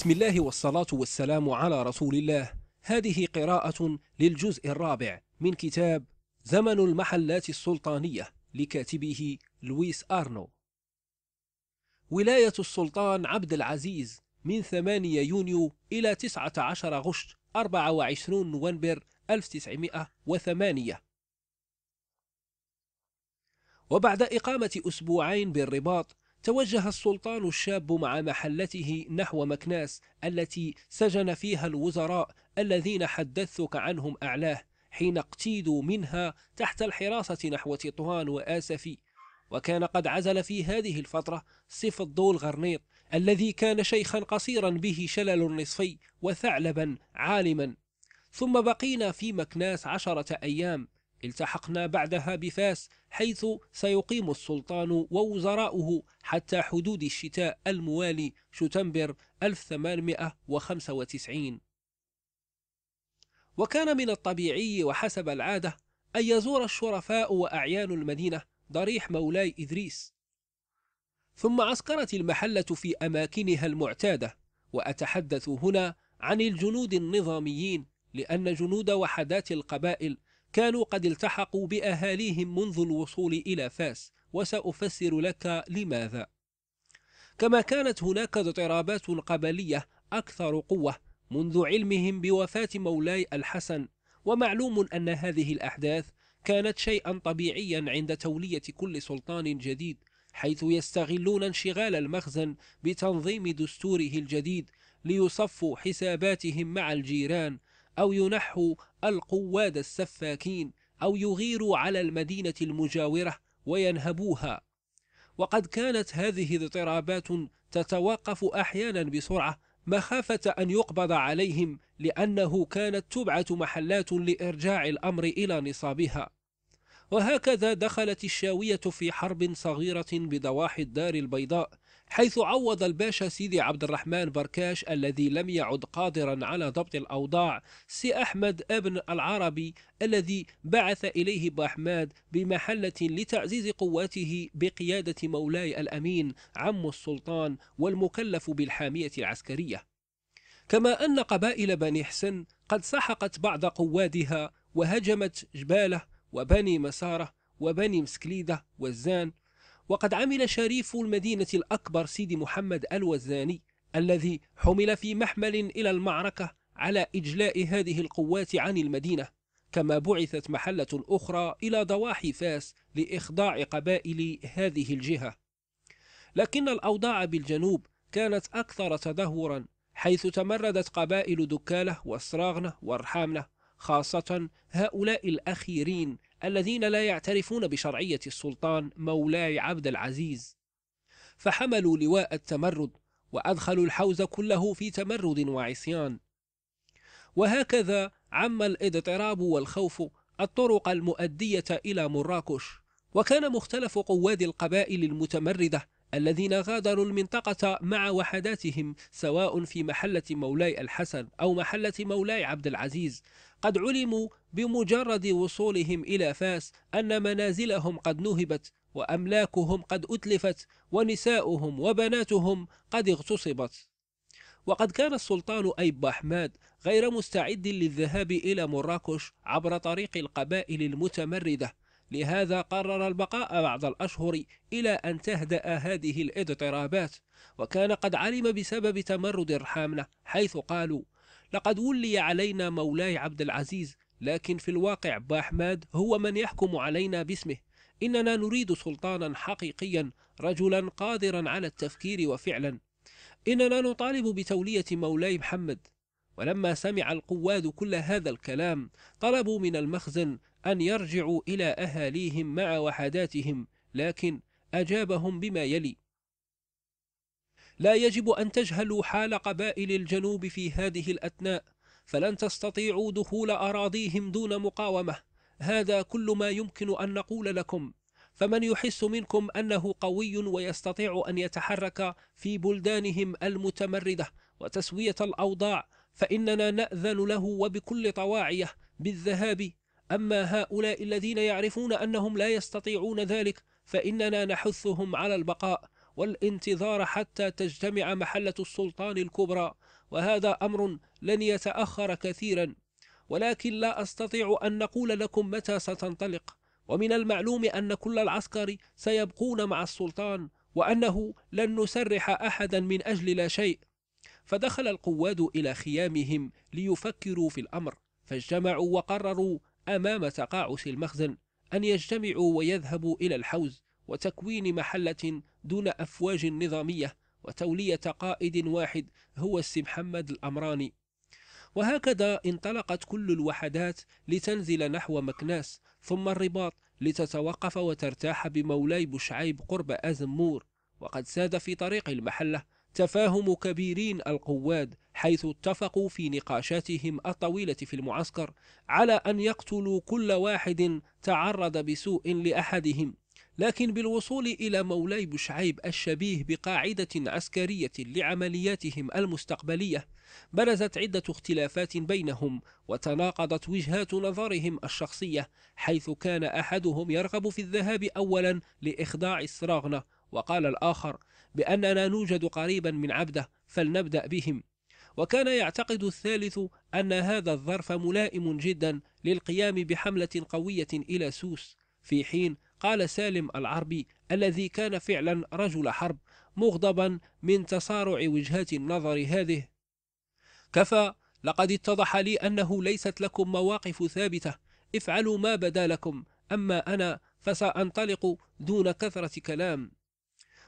بسم الله والصلاة والسلام على رسول الله هذه قراءة للجزء الرابع من كتاب زمن المحلات السلطانية لكاتبه لويس أرنو ولاية السلطان عبد العزيز من 8 يونيو إلى 19 غشت 24 نوفمبر 1908 وبعد إقامة أسبوعين بالرباط توجه السلطان الشاب مع محلته نحو مكناس التي سجن فيها الوزراء الذين حدثتك عنهم أعلاه حين اقتيدوا منها تحت الحراسة نحو تطوان وآسفي وكان قد عزل في هذه الفترة صف الضول غرنيط الذي كان شيخا قصيرا به شلل نصفي وثعلبا عالما ثم بقينا في مكناس عشرة أيام التحقنا بعدها بفاس حيث سيقيم السلطان ووزراؤه حتى حدود الشتاء الموالي شتنبر 1895 وكان من الطبيعي وحسب العادة أن يزور الشرفاء وأعيان المدينة ضريح مولاي إدريس ثم عسكرت المحلة في أماكنها المعتادة وأتحدث هنا عن الجنود النظاميين لأن جنود وحدات القبائل كانوا قد التحقوا بأهاليهم منذ الوصول إلى فاس وسأفسر لك لماذا كما كانت هناك اضطرابات قبلية أكثر قوة منذ علمهم بوفاة مولاي الحسن ومعلوم أن هذه الأحداث كانت شيئا طبيعيا عند تولية كل سلطان جديد حيث يستغلون انشغال المخزن بتنظيم دستوره الجديد ليصفوا حساباتهم مع الجيران أو ينحوا القواد السفاكين أو يغيروا على المدينة المجاورة وينهبوها وقد كانت هذه اضطرابات تتوقف أحيانا بسرعة مخافة أن يقبض عليهم لأنه كانت تبعة محلات لإرجاع الأمر إلى نصابها وهكذا دخلت الشاوية في حرب صغيرة بضواحي الدار البيضاء حيث عوض الباشا سيدي عبد الرحمن بركاش الذي لم يعد قادرا على ضبط الأوضاع سي أحمد ابن العربي الذي بعث إليه بأحمد بمحلة لتعزيز قواته بقيادة مولاي الأمين عم السلطان والمكلف بالحامية العسكرية كما أن قبائل بني حسن قد سحقت بعض قوادها وهجمت جباله وبني مساره وبني مسكليده والزان وقد عمل شريف المدينة الأكبر سيدي محمد الوزاني الذي حمل في محمل إلى المعركة على إجلاء هذه القوات عن المدينة كما بعثت محلة أخرى إلى ضواحي فاس لإخضاع قبائل هذه الجهة لكن الأوضاع بالجنوب كانت أكثر تدهورا حيث تمردت قبائل دكالة وسراغنة وارحامنة خاصة هؤلاء الأخيرين الذين لا يعترفون بشرعية السلطان مولاي عبد العزيز فحملوا لواء التمرد وأدخلوا الحوز كله في تمرد وعصيان وهكذا عم الاضطراب والخوف الطرق المؤدية إلى مراكش وكان مختلف قواد القبائل المتمردة الذين غادروا المنطقة مع وحداتهم سواء في محلة مولاي الحسن أو محلة مولاي عبد العزيز قد علموا بمجرد وصولهم إلى فاس أن منازلهم قد نهبت وأملاكهم قد أتلفت ونساؤهم وبناتهم قد اغتصبت وقد كان السلطان أيب أحمد غير مستعد للذهاب إلى مراكش عبر طريق القبائل المتمردة لهذا قرر البقاء بعض الأشهر إلى أن تهدأ هذه الاضطرابات وكان قد علم بسبب تمرد الرحامنة حيث قالوا لقد ولي علينا مولاي عبد العزيز لكن في الواقع باحماد هو من يحكم علينا باسمه إننا نريد سلطانا حقيقيا رجلا قادرا على التفكير وفعلا إننا نطالب بتولية مولاي محمد ولما سمع القواد كل هذا الكلام طلبوا من المخزن أن يرجعوا إلى أهاليهم مع وحداتهم لكن أجابهم بما يلي لا يجب أن تجهلوا حال قبائل الجنوب في هذه الأثناء فلن تستطيعوا دخول أراضيهم دون مقاومة هذا كل ما يمكن أن نقول لكم فمن يحس منكم أنه قوي ويستطيع أن يتحرك في بلدانهم المتمردة وتسوية الأوضاع فإننا نأذن له وبكل طواعيه بالذهاب أما هؤلاء الذين يعرفون أنهم لا يستطيعون ذلك فإننا نحثهم على البقاء والانتظار حتى تجتمع محلة السلطان الكبرى وهذا أمر لن يتأخر كثيرا ولكن لا أستطيع أن نقول لكم متى ستنطلق ومن المعلوم أن كل العسكر سيبقون مع السلطان وأنه لن نسرح أحدا من أجل لا شيء فدخل القواد إلى خيامهم ليفكروا في الأمر فاجتمعوا وقرروا أمام تقاعس المخزن أن يجتمعوا ويذهبوا إلى الحوز وتكوين محلة دون أفواج نظامية وتولية قائد واحد هو السي محمد الأمراني وهكذا انطلقت كل الوحدات لتنزل نحو مكناس ثم الرباط لتتوقف وترتاح بمولاي بشعيب قرب أزمور وقد ساد في طريق المحلة تفاهم كبيرين القواد حيث اتفقوا في نقاشاتهم الطويلة في المعسكر على أن يقتلوا كل واحد تعرض بسوء لأحدهم لكن بالوصول إلى مولاي بشعيب الشبيه بقاعدة عسكرية لعملياتهم المستقبلية برزت عدة اختلافات بينهم وتناقضت وجهات نظرهم الشخصية حيث كان أحدهم يرغب في الذهاب أولا لإخضاع السراغنة وقال الآخر بأننا نوجد قريبا من عبده فلنبدأ بهم وكان يعتقد الثالث أن هذا الظرف ملائم جدا للقيام بحملة قوية إلى سوس في حين قال سالم العربي الذي كان فعلا رجل حرب مغضبا من تصارع وجهات النظر هذه كفى لقد اتضح لي أنه ليست لكم مواقف ثابتة افعلوا ما بدا لكم أما أنا فسأنطلق دون كثرة كلام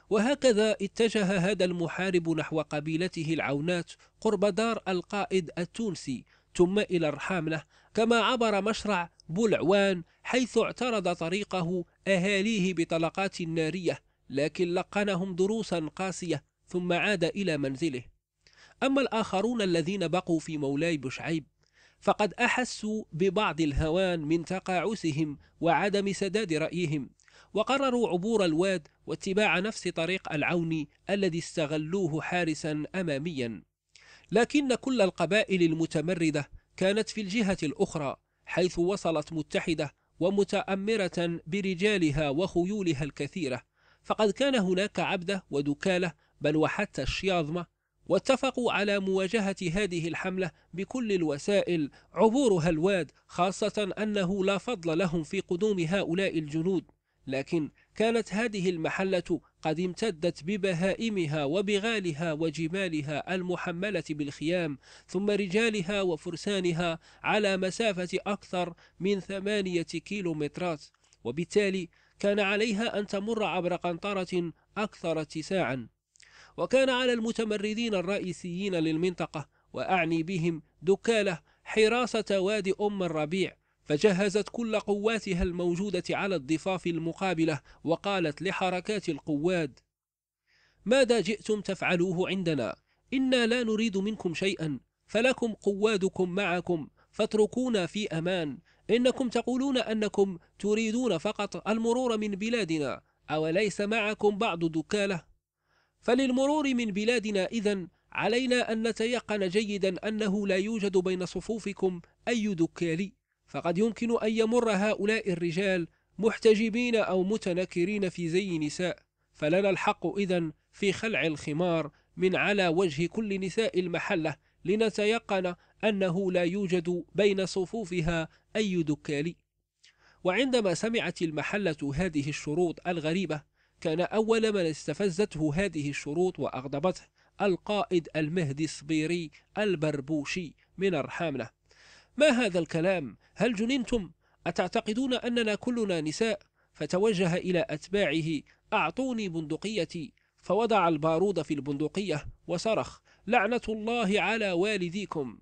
وهكذا اتجه هذا المحارب نحو قبيلته العونات قرب دار القائد التونسي ثم إلى الرحاملة كما عبر مشرع بولعوان حيث اعترض طريقه أهاليه بطلقات نارية لكن لقنهم دروسا قاسية ثم عاد إلى منزله أما الآخرون الذين بقوا في مولاي بشعيب فقد أحسوا ببعض الهوان من تقاعسهم وعدم سداد رأيهم وقرروا عبور الواد واتباع نفس طريق العون الذي استغلوه حارسا أماميا لكن كل القبائل المتمردة كانت في الجهة الأخرى حيث وصلت متحدة ومتأمرة برجالها وخيولها الكثيرة فقد كان هناك عبدة ودكالة بل وحتى الشياظمه واتفقوا على مواجهة هذه الحملة بكل الوسائل عبورها الواد خاصة أنه لا فضل لهم في قدوم هؤلاء الجنود لكن كانت هذه المحلة قد امتدت ببهائمها وبغالها وجمالها المحملة بالخيام ثم رجالها وفرسانها على مسافة أكثر من ثمانية كيلومترات وبالتالي كان عليها أن تمر عبر قنطرة أكثر اتساعا وكان على المتمردين الرئيسيين للمنطقة وأعني بهم دكالة حراسة وادي أم الربيع فجهزت كل قواتها الموجودة على الضفاف المقابلة وقالت لحركات القواد ماذا جئتم تفعلوه عندنا إنا لا نريد منكم شيئا فلكم قوادكم معكم فاتركونا في أمان إنكم تقولون أنكم تريدون فقط المرور من بلادنا أوليس معكم بعض دكالة فللمرور من بلادنا إذن علينا أن نتيقن جيدا أنه لا يوجد بين صفوفكم أي دكالي فقد يمكن أن يمر هؤلاء الرجال محتجبين أو متنكرين في زي نساء فلنا الحق إذا في خلع الخمار من على وجه كل نساء المحلة لنتيقن أنه لا يوجد بين صفوفها أي دكالي وعندما سمعت المحلة هذه الشروط الغريبة كان أول من استفزته هذه الشروط وأغضبته القائد المهدي الصبيري البربوشي من أرحامنا ما هذا الكلام هل جننتم أتعتقدون أننا كلنا نساء فتوجه إلى أتباعه أعطوني بندقيتي فوضع البارود في البندقية وصرخ لعنة الله على والديكم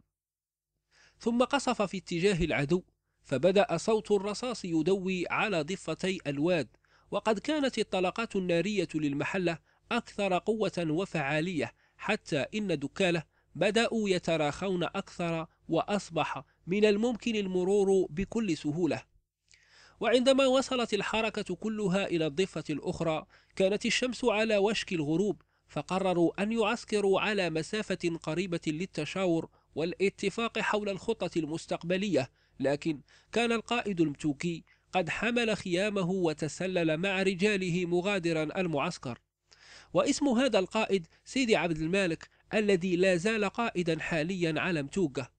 ثم قصف في اتجاه العدو فبدأ صوت الرصاص يدوي على ضفتي الواد وقد كانت الطلقات النارية للمحلة أكثر قوة وفعالية حتى إن دكالة بدأوا يتراخون أكثر وأصبح من الممكن المرور بكل سهولة وعندما وصلت الحركة كلها إلى الضفة الأخرى كانت الشمس على وشك الغروب فقرروا أن يعسكروا على مسافة قريبة للتشاور والاتفاق حول الخطة المستقبلية لكن كان القائد المتوكي قد حمل خيامه وتسلل مع رجاله مغادرا المعسكر واسم هذا القائد سيدي عبد المالك الذي لا زال قائدا حاليا على متوكه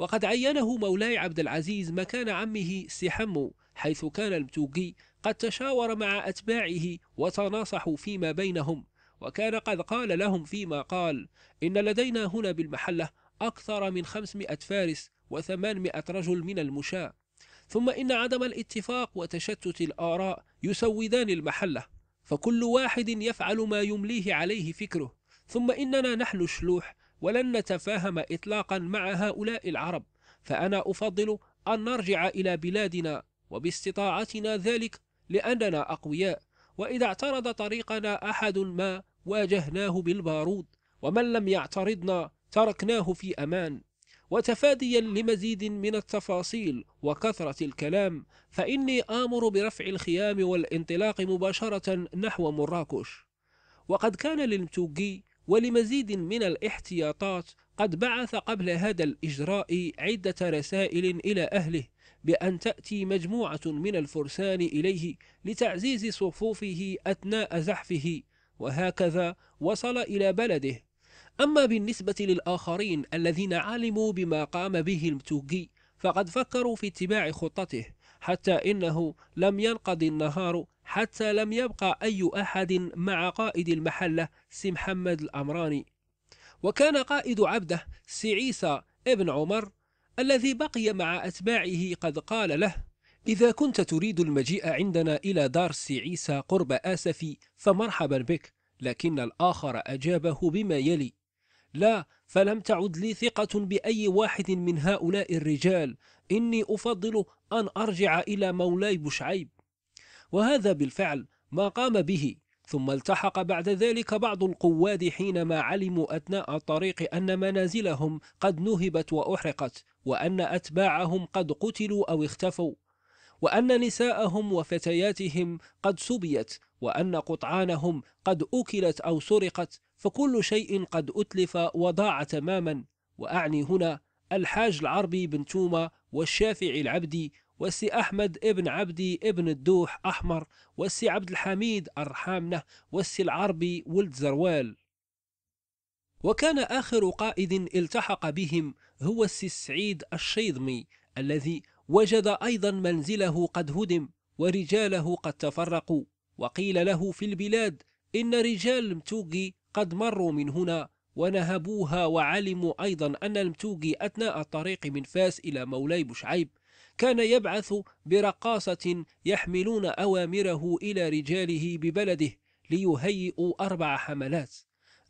وقد عينه مولاي عبد العزيز مكان عمه سحمو حيث كان البتوقي قد تشاور مع أتباعه وتناصحوا فيما بينهم وكان قد قال لهم فيما قال إن لدينا هنا بالمحلة أكثر من 500 فارس و800 رجل من المشاة ثم إن عدم الاتفاق وتشتت الآراء يسودان المحلة فكل واحد يفعل ما يمليه عليه فكره ثم إننا نحن الشلوح ولن نتفاهم إطلاقا مع هؤلاء العرب فأنا أفضل أن نرجع إلى بلادنا وباستطاعتنا ذلك لأننا أقوياء وإذا اعترض طريقنا أحد ما واجهناه بالبارود ومن لم يعترضنا تركناه في أمان وتفاديا لمزيد من التفاصيل وكثرة الكلام فإني آمر برفع الخيام والانطلاق مباشرة نحو مراكش وقد كان للمتوقي ولمزيد من الاحتياطات قد بعث قبل هذا الإجراء عدة رسائل إلى أهله بأن تأتي مجموعة من الفرسان إليه لتعزيز صفوفه أثناء زحفه وهكذا وصل إلى بلده أما بالنسبة للآخرين الذين علموا بما قام به المتوقي فقد فكروا في اتباع خطته حتى إنه لم ينقض النهار حتى لم يبقى أي أحد مع قائد المحلة سي محمد الأمراني وكان قائد عبده سي عيسى ابن عمر الذي بقي مع أتباعه قد قال له إذا كنت تريد المجيء عندنا إلى دار سي عيسى قرب آسفي فمرحبا بك لكن الآخر أجابه بما يلي لا فلم تعد لي ثقة بأي واحد من هؤلاء الرجال إني أفضل أن أرجع إلى مولاي بشعيب وهذا بالفعل ما قام به ثم التحق بعد ذلك بعض القواد حينما علموا أثناء الطريق أن منازلهم قد نهبت وأحرقت وأن أتباعهم قد قتلوا أو اختفوا وأن نساءهم وفتياتهم قد سبيت وأن قطعانهم قد أكلت أو سرقت فكل شيء قد أتلف وضاع تماما وأعني هنا الحاج العربي بن تومة والشافعي العبدي والسي أحمد ابن عبدي ابن الدوح أحمر والسي عبد الحميد أرحامنا والسي العربي ولد زروال وكان آخر قائد التحق بهم هو السي سعيد الشيضمي الذي وجد أيضا منزله قد هدم ورجاله قد تفرقوا وقيل له في البلاد إن رجال المتوقي قد مروا من هنا ونهبوها وعلموا أيضا أن المتوقي أثناء الطريق من فاس إلى مولاي بشعيب كان يبعث برقاصة يحملون أوامره إلى رجاله ببلده ليهيئوا أربع حملات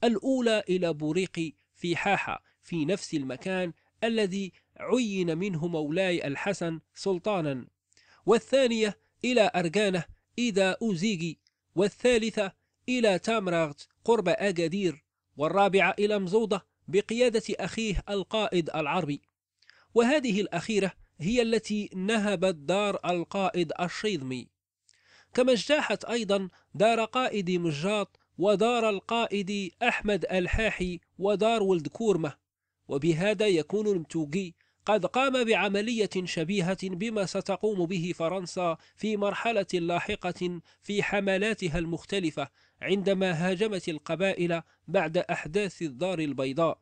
الأولى إلى بوريق في حاحة في نفس المكان الذي عين منه مولاي الحسن سلطانا والثانية إلى أرجانة إذا أوزيجي والثالثة إلى تامراغت قرب أجادير والرابعة إلى مزوضة بقيادة أخيه القائد العربي وهذه الأخيرة هي التي نهبت دار القائد الشيضمي كما اجتاحت أيضا دار قائد مجاط ودار القائد أحمد الحاحي ودار ولد كورمة وبهذا يكون المتوقي قد قام بعملية شبيهة بما ستقوم به فرنسا في مرحلة لاحقة في حملاتها المختلفة عندما هاجمت القبائل بعد أحداث الدار البيضاء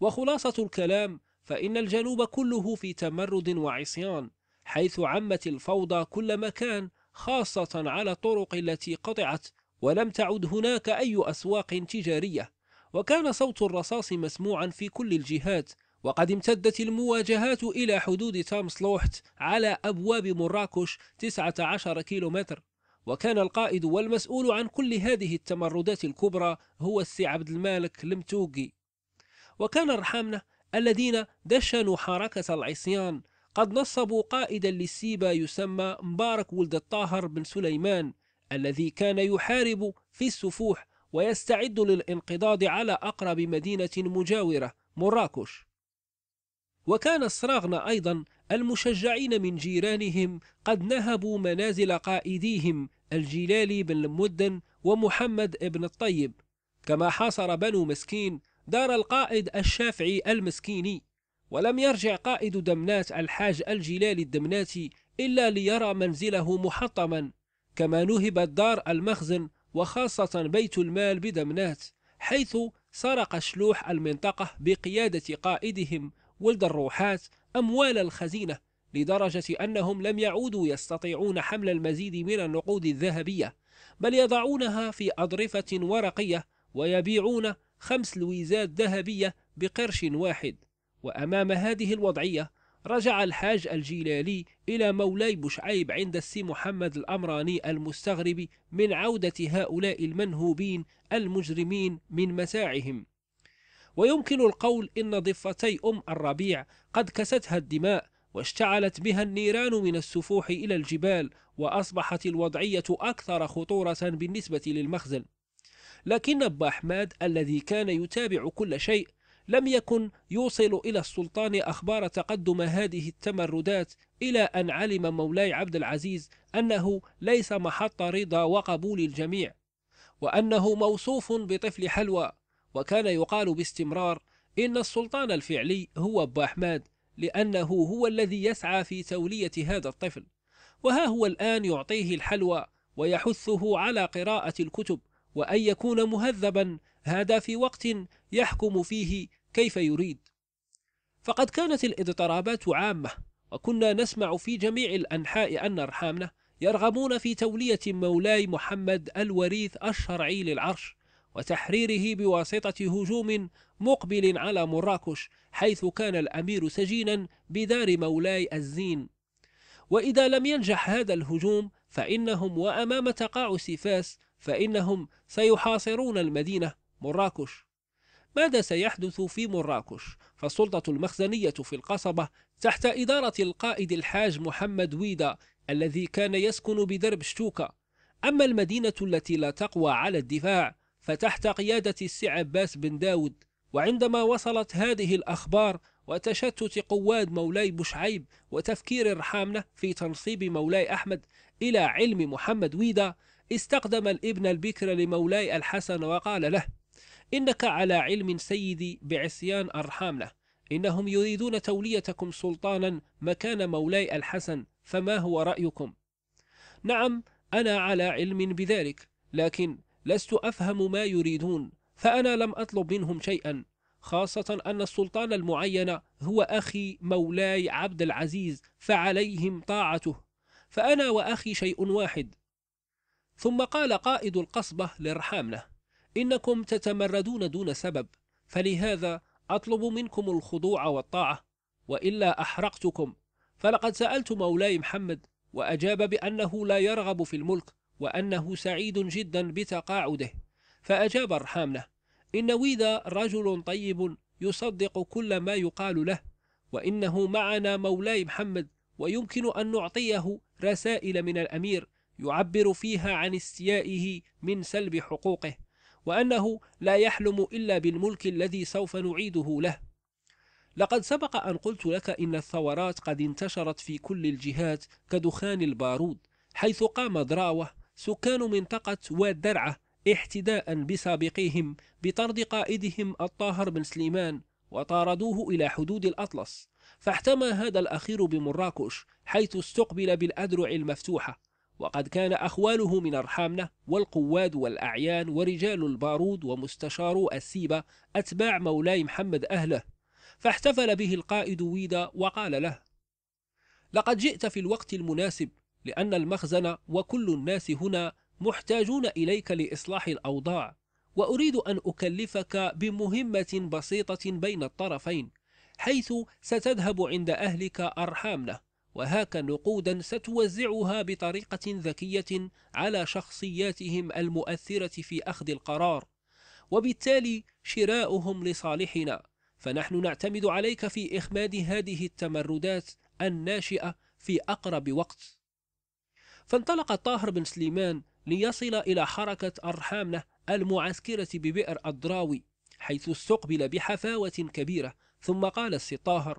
وخلاصة الكلام فإن الجنوب كله في تمرد وعصيان حيث عمت الفوضى كل مكان خاصة على الطرق التي قطعت ولم تعد هناك أي أسواق تجارية وكان صوت الرصاص مسموعا في كل الجهات وقد امتدت المواجهات إلى حدود تامسلوحت على أبواب مراكش 19 كيلومتر وكان القائد والمسؤول عن كل هذه التمردات الكبرى هو السي عبد المالك لمتوقي وكان رحامنا الذين دشنوا حركة العصيان قد نصبوا قائدا للسيبا يسمى مبارك ولد الطاهر بن سليمان الذي كان يحارب في السفوح ويستعد للانقضاض على أقرب مدينة مجاورة مراكش وكان الصراغنة أيضا المشجعين من جيرانهم قد نهبوا منازل قائديهم الجلالي بن المدن ومحمد بن الطيب كما حاصر بنو مسكين دار القائد الشافعي المسكيني ولم يرجع قائد دمنات الحاج الجلال الدمناتي إلا ليرى منزله محطما كما نهبت دار المخزن وخاصة بيت المال بدمنات حيث سرق شلوح المنطقة بقيادة قائدهم ولد الروحات أموال الخزينة لدرجة أنهم لم يعودوا يستطيعون حمل المزيد من النقود الذهبية بل يضعونها في أضرفة ورقية ويبيعون خمس لويزات ذهبية بقرش واحد وأمام هذه الوضعية رجع الحاج الجيلالي إلى مولاي بشعيب عند السي محمد الأمراني المستغرب من عودة هؤلاء المنهوبين المجرمين من مساعهم ويمكن القول إن ضفتي أم الربيع قد كستها الدماء واشتعلت بها النيران من السفوح إلى الجبال وأصبحت الوضعية أكثر خطورة بالنسبة للمخزن لكن أبا أحمد الذي كان يتابع كل شيء لم يكن يوصل إلى السلطان أخبار تقدم هذه التمردات إلى أن علم مولاي عبد العزيز أنه ليس محط رضا وقبول الجميع وأنه موصوف بطفل حلوى وكان يقال باستمرار إن السلطان الفعلي هو أبا أحمد لأنه هو الذي يسعى في تولية هذا الطفل وها هو الآن يعطيه الحلوى ويحثه على قراءة الكتب وأن يكون مهذبا هذا في وقت يحكم فيه كيف يريد فقد كانت الاضطرابات عامة وكنا نسمع في جميع الأنحاء أن أرحامنا يرغبون في تولية مولاي محمد الوريث الشرعي للعرش وتحريره بواسطة هجوم مقبل على مراكش حيث كان الأمير سجينا بدار مولاي الزين وإذا لم ينجح هذا الهجوم فإنهم وأمام تقاعس فاس فإنهم سيحاصرون المدينة مراكش ماذا سيحدث في مراكش؟ فالسلطة المخزنية في القصبة تحت إدارة القائد الحاج محمد ويدا الذي كان يسكن بدرب شتوكا أما المدينة التي لا تقوى على الدفاع فتحت قيادة السي عباس بن داود وعندما وصلت هذه الأخبار وتشتت قواد مولاي بوشعيب وتفكير الرحامنة في تنصيب مولاي أحمد إلى علم محمد ويدا استقدم الابن البكر لمولاي الحسن وقال له إنك على علم سيدي بعصيان أرحامنا إنهم يريدون توليتكم سلطانا مكان مولاي الحسن فما هو رأيكم؟ نعم أنا على علم بذلك لكن لست أفهم ما يريدون فأنا لم أطلب منهم شيئا خاصة أن السلطان المعين هو أخي مولاي عبد العزيز فعليهم طاعته فأنا وأخي شيء واحد ثم قال قائد القصبة لرحامنة إنكم تتمردون دون سبب فلهذا أطلب منكم الخضوع والطاعة وإلا أحرقتكم فلقد سألت مولاي محمد وأجاب بأنه لا يرغب في الملك وأنه سعيد جدا بتقاعده فأجاب رحامنة إن ويدا رجل طيب يصدق كل ما يقال له وإنه معنا مولاي محمد ويمكن أن نعطيه رسائل من الأمير يعبر فيها عن استيائه من سلب حقوقه وأنه لا يحلم إلا بالملك الذي سوف نعيده له لقد سبق أن قلت لك إن الثورات قد انتشرت في كل الجهات كدخان البارود حيث قام دراوة سكان منطقة واد درعة احتداء بسابقيهم بطرد قائدهم الطاهر بن سليمان وطاردوه إلى حدود الأطلس فاحتمى هذا الأخير بمراكش حيث استقبل بالأذرع المفتوحة وقد كان أخواله من أرحامنا والقواد والأعيان ورجال البارود ومستشارو السيبة أتباع مولاي محمد أهله فاحتفل به القائد ويدا وقال له لقد جئت في الوقت المناسب لأن المخزن وكل الناس هنا محتاجون إليك لإصلاح الأوضاع وأريد أن أكلفك بمهمة بسيطة بين الطرفين حيث ستذهب عند أهلك أرحامنا وهاك نقودا ستوزعها بطريقة ذكية على شخصياتهم المؤثرة في أخذ القرار وبالتالي شراؤهم لصالحنا فنحن نعتمد عليك في إخماد هذه التمردات الناشئة في أقرب وقت فانطلق طاهر بن سليمان ليصل إلى حركة أرحامنة المعسكرة ببئر الدراوي حيث استقبل بحفاوة كبيرة ثم قال السي طاهر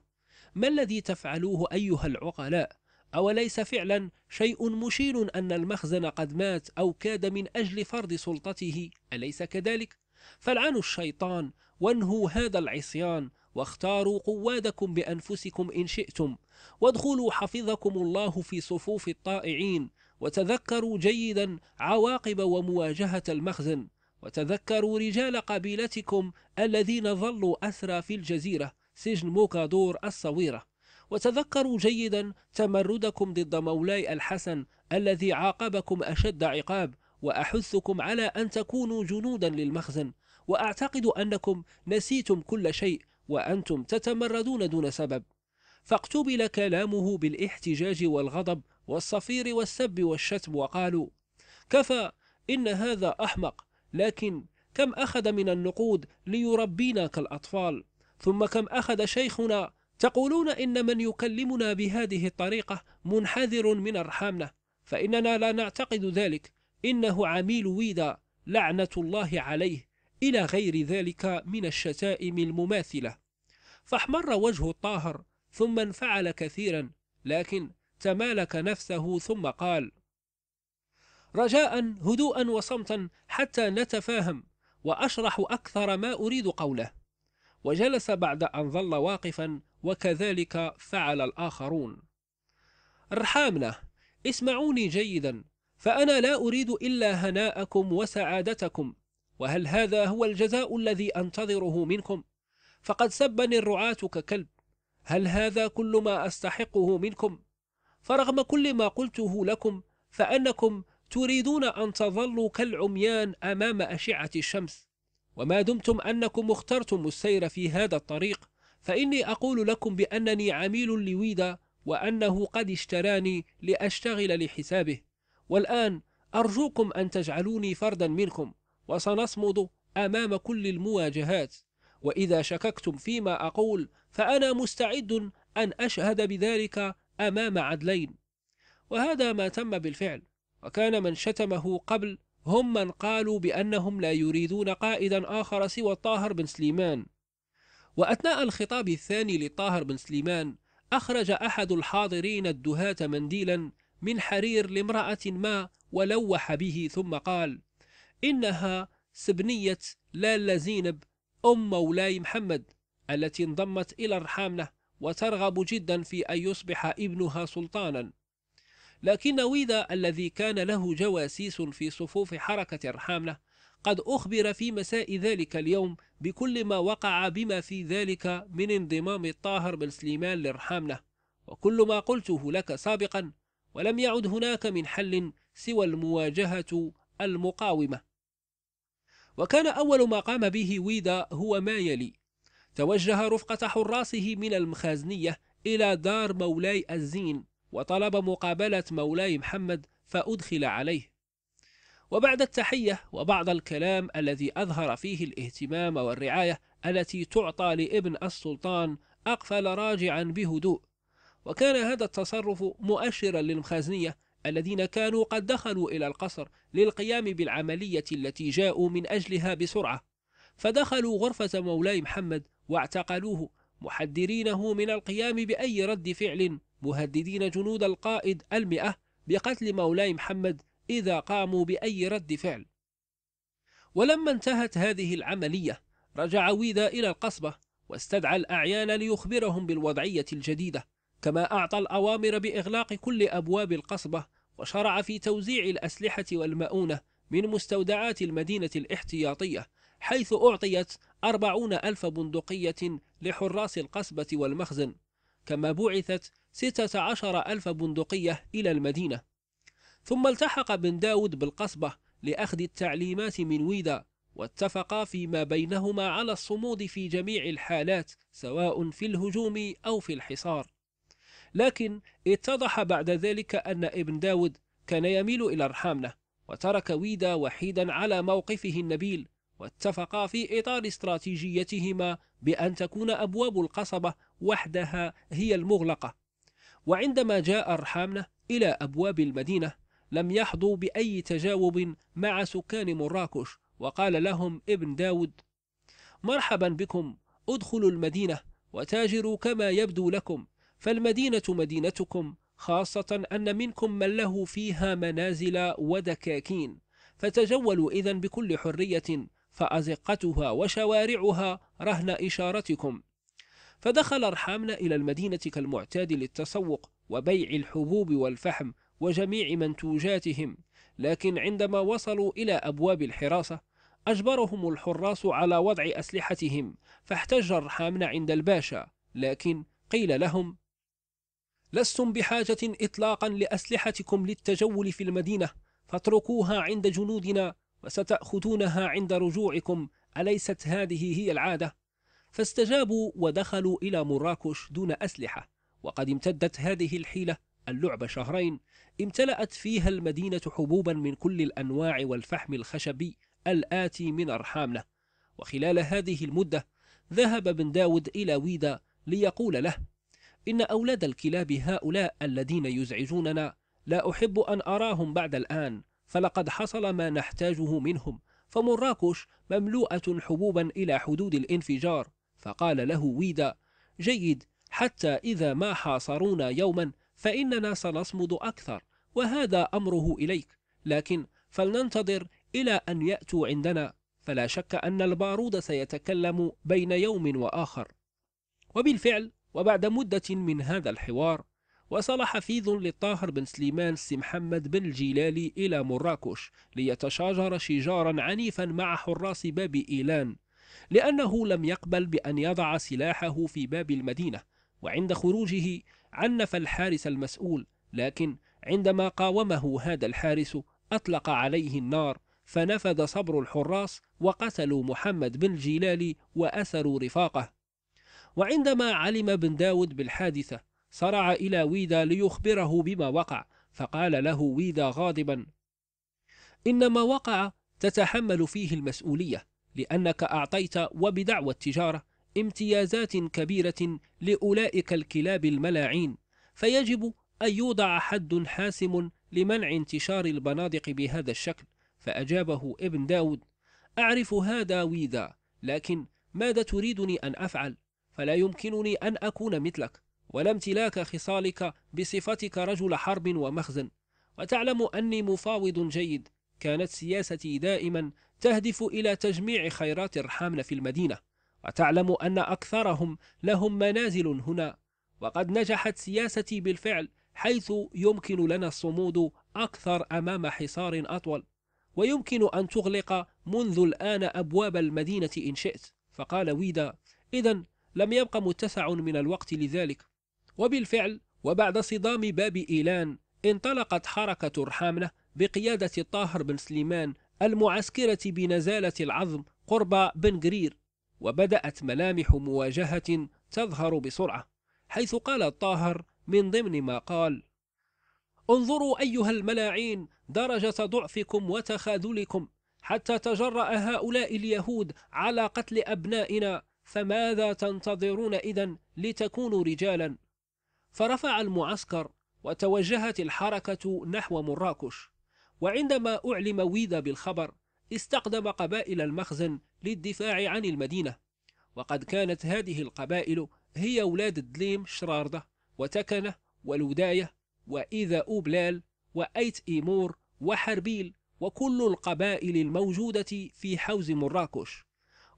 ما الذي تفعلوه أيها العقلاء؟ أوليس فعلا شيء مشير أن المخزن قد مات أو كاد من أجل فرض سلطته أليس كذلك؟ فالعنوا الشيطان وانهوا هذا العصيان واختاروا قوادكم بأنفسكم إن شئتم وادخلوا حفظكم الله في صفوف الطائعين وتذكروا جيدا عواقب ومواجهة المخزن وتذكروا رجال قبيلتكم الذين ظلوا أسرى في الجزيرة سجن موكادور الصويرة وتذكروا جيدا تمردكم ضد مولاي الحسن الذي عاقبكم أشد عقاب وأحثكم على أن تكونوا جنودا للمخزن وأعتقد أنكم نسيتم كل شيء وأنتم تتمردون دون سبب فاقتبل كلامه بالاحتجاج والغضب والصفير والسب والشتم وقالوا كفى إن هذا أحمق لكن كم أخذ من النقود ليربينا كالأطفال ثم كم أخذ شيخنا تقولون إن من يكلمنا بهذه الطريقة منحذر من أرحامنا فإننا لا نعتقد ذلك إنه عميل ويدا لعنة الله عليه إلى غير ذلك من الشتائم المماثلة فاحمر وجه الطاهر ثم انفعل كثيرا لكن تمالك نفسه ثم قال رجاء هدوءا وصمتا حتى نتفاهم وأشرح أكثر ما أريد قوله وجلس بعد أن ظل واقفا وكذلك فعل الآخرون ارحامنا اسمعوني جيدا فأنا لا أريد إلا هناءكم وسعادتكم وهل هذا هو الجزاء الذي أنتظره منكم؟ فقد سبني الرعاة ككلب هل هذا كل ما أستحقه منكم؟ فرغم كل ما قلته لكم فأنكم تريدون أن تظلوا كالعميان أمام أشعة الشمس وما دمتم أنكم اخترتم السير في هذا الطريق فإني أقول لكم بأنني عميل لويدا وأنه قد اشتراني لأشتغل لحسابه والآن أرجوكم أن تجعلوني فردا منكم وسنصمد أمام كل المواجهات وإذا شككتم فيما أقول فأنا مستعد أن أشهد بذلك أمام عدلين وهذا ما تم بالفعل وكان من شتمه قبل هم من قالوا بأنهم لا يريدون قائدا آخر سوى طاهر بن سليمان وأثناء الخطاب الثاني للطاهر بن سليمان أخرج أحد الحاضرين الدهاة منديلا من حرير لامرأة ما ولوح به ثم قال إنها سبنية لالة زينب أم مولاي محمد التي انضمت إلى أرحامنا وترغب جدا في أن يصبح ابنها سلطانا لكن ويدا الذي كان له جواسيس في صفوف حركة الرحاملة قد أخبر في مساء ذلك اليوم بكل ما وقع بما في ذلك من انضمام الطاهر بن سليمان للرحاملة وكل ما قلته لك سابقا ولم يعد هناك من حل سوى المواجهة المقاومة وكان أول ما قام به ويدا هو ما يلي توجه رفقة حراسه من المخازنية إلى دار مولاي الزين وطلب مقابلة مولاي محمد فأدخل عليه وبعد التحية وبعض الكلام الذي أظهر فيه الاهتمام والرعاية التي تعطى لابن السلطان أقفل راجعا بهدوء وكان هذا التصرف مؤشرا للمخازنية الذين كانوا قد دخلوا إلى القصر للقيام بالعملية التي جاءوا من أجلها بسرعة فدخلوا غرفة مولاي محمد واعتقلوه محذرينه من القيام بأي رد فعل مهددين جنود القائد المئة بقتل مولاي محمد إذا قاموا بأي رد فعل ولما انتهت هذه العملية رجع ويدا إلى القصبة واستدعى الأعيان ليخبرهم بالوضعية الجديدة كما أعطى الأوامر بإغلاق كل أبواب القصبة وشرع في توزيع الأسلحة والمؤونة من مستودعات المدينة الاحتياطية حيث أعطيت أربعون ألف بندقية لحراس القصبة والمخزن كما بعثت 16 ألف بندقية إلى المدينة ثم التحق بن داود بالقصبة لأخذ التعليمات من ويدا واتفقا فيما بينهما على الصمود في جميع الحالات سواء في الهجوم أو في الحصار لكن اتضح بعد ذلك أن ابن داود كان يميل إلى الرحامنة وترك ويدا وحيدا على موقفه النبيل واتفقا في إطار استراتيجيتهما بأن تكون أبواب القصبة وحدها هي المغلقة وعندما جاء أرحامنا إلى أبواب المدينة لم يحظوا بأي تجاوب مع سكان مراكش وقال لهم ابن داود مرحبا بكم ادخلوا المدينة وتاجروا كما يبدو لكم فالمدينة مدينتكم خاصة أن منكم من له فيها منازل ودكاكين فتجولوا إذا بكل حرية فأزقتها وشوارعها رهن إشارتكم فدخل أرحامنا إلى المدينة كالمعتاد للتسوق وبيع الحبوب والفحم وجميع منتوجاتهم لكن عندما وصلوا إلى أبواب الحراسة أجبرهم الحراس على وضع أسلحتهم فاحتج أرحامنا عند الباشا لكن قيل لهم لستم بحاجة إطلاقا لأسلحتكم للتجول في المدينة فاتركوها عند جنودنا وستأخذونها عند رجوعكم أليست هذه هي العادة فاستجابوا ودخلوا إلى مراكش دون أسلحة وقد امتدت هذه الحيلة اللعبة شهرين امتلأت فيها المدينة حبوبا من كل الأنواع والفحم الخشبي الآتي من أرحامنا وخلال هذه المدة ذهب بن داود إلى ويدا ليقول له إن أولاد الكلاب هؤلاء الذين يزعجوننا لا أحب أن أراهم بعد الآن فلقد حصل ما نحتاجه منهم فمراكش مملوءة حبوبا إلى حدود الانفجار فقال له ويدا جيد حتى إذا ما حاصرونا يوما فإننا سنصمد أكثر وهذا أمره إليك لكن فلننتظر إلى أن يأتوا عندنا فلا شك أن البارود سيتكلم بين يوم وآخر وبالفعل وبعد مدة من هذا الحوار وصل حفيظ للطاهر بن سليمان سي محمد بن الجيلالي إلى مراكش ليتشاجر شجارا عنيفا مع حراس باب إيلان لأنه لم يقبل بأن يضع سلاحه في باب المدينة وعند خروجه عنف الحارس المسؤول لكن عندما قاومه هذا الحارس أطلق عليه النار فنفذ صبر الحراس وقتلوا محمد بن جيلالي وأسروا رفاقه وعندما علم بن داود بالحادثة صرع إلى ويدا ليخبره بما وقع فقال له ويدا غاضبا إن ما وقع تتحمل فيه المسؤولية لأنك أعطيت وبدعوى التجارة امتيازات كبيرة لأولئك الكلاب الملاعين فيجب أن يوضع حد حاسم لمنع انتشار البنادق بهذا الشكل فأجابه ابن داود أعرف هذا ويدا لكن ماذا تريدني أن أفعل فلا يمكنني أن أكون مثلك ولا امتلاك خصالك بصفتك رجل حرب ومخزن وتعلم أني مفاوض جيد كانت سياستي دائما تهدف إلى تجميع خيرات الرحامنة في المدينة وتعلم أن أكثرهم لهم منازل هنا وقد نجحت سياستي بالفعل حيث يمكن لنا الصمود أكثر أمام حصار أطول ويمكن أن تغلق منذ الآن أبواب المدينة إن شئت فقال ويدا إذا لم يبق متسع من الوقت لذلك وبالفعل وبعد صدام باب إيلان انطلقت حركة رحامنة بقيادة الطاهر بن سليمان المعسكرة بنزالة العظم قرب بنغرير وبدأت ملامح مواجهة تظهر بسرعة حيث قال الطاهر من ضمن ما قال انظروا أيها الملاعين درجة ضعفكم وتخاذلكم حتى تجرأ هؤلاء اليهود على قتل أبنائنا فماذا تنتظرون إذا لتكونوا رجالا فرفع المعسكر وتوجهت الحركة نحو مراكش وعندما أعلم ويدا بالخبر استقدم قبائل المخزن للدفاع عن المدينة وقد كانت هذه القبائل هي أولاد دليم شراردة وتكنة ولوداية وإذا أوبلال وأيت إيمور وحربيل وكل القبائل الموجودة في حوز مراكش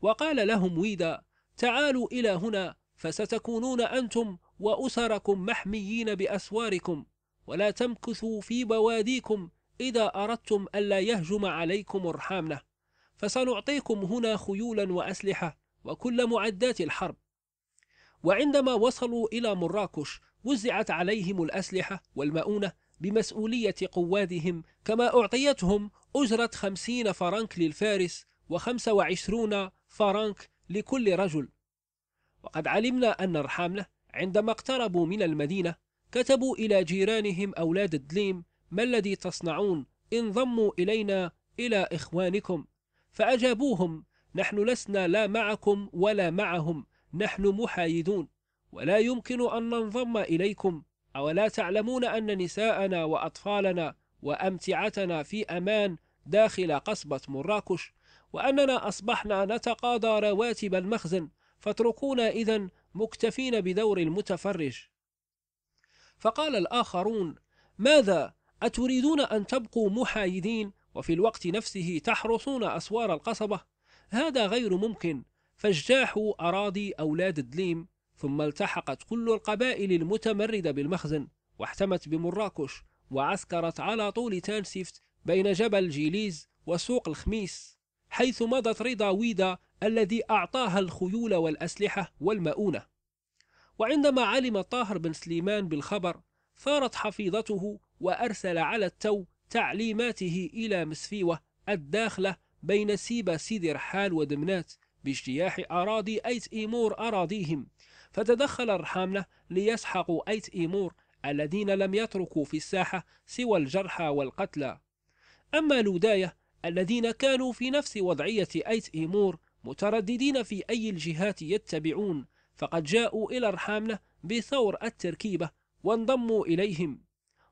وقال لهم ويدا تعالوا إلى هنا فستكونون أنتم وأسركم محميين بأسواركم ولا تمكثوا في بواديكم إذا أردتم ألا يهجم عليكم ارحامنا فسنعطيكم هنا خيولا وأسلحة وكل معدات الحرب وعندما وصلوا إلى مراكش وزعت عليهم الأسلحة والمؤونة بمسؤولية قوادهم كما أعطيتهم أجرة خمسين فرنك للفارس وخمسة وعشرون فرنك لكل رجل وقد علمنا أن ارحامنا عندما اقتربوا من المدينة كتبوا إلى جيرانهم أولاد الدليم ما الذي تصنعون انضموا إلينا إلى إخوانكم فأجابوهم نحن لسنا لا معكم ولا معهم نحن محايدون ولا يمكن أن ننضم إليكم أولا تعلمون أن نساءنا وأطفالنا وأمتعتنا في أمان داخل قصبة مراكش وأننا أصبحنا نتقاضى رواتب المخزن فاتركونا إذا مكتفين بدور المتفرج فقال الآخرون ماذا أتريدون أن تبقوا محايدين وفي الوقت نفسه تحرسون أسوار القصبة؟ هذا غير ممكن فاجتاحوا أراضي أولاد دليم ثم التحقت كل القبائل المتمردة بالمخزن واحتمت بمراكش وعسكرت على طول تانسيفت بين جبل جيليز وسوق الخميس حيث مضت رضا ويدا الذي أعطاها الخيول والأسلحة والمؤونة وعندما علم طاهر بن سليمان بالخبر ثارت حفيظته وأرسل على التو تعليماته إلى مسفيوة الداخلة بين سيبا سيدي رحال ودمنات باجتياح أراضي أيت إيمور أراضيهم فتدخل الرحامنة ليسحقوا أيت إيمور الذين لم يتركوا في الساحة سوى الجرحى والقتلى أما لوداية الذين كانوا في نفس وضعية أيت إيمور مترددين في أي الجهات يتبعون فقد جاءوا إلى الرحامنة بثور التركيبة وانضموا إليهم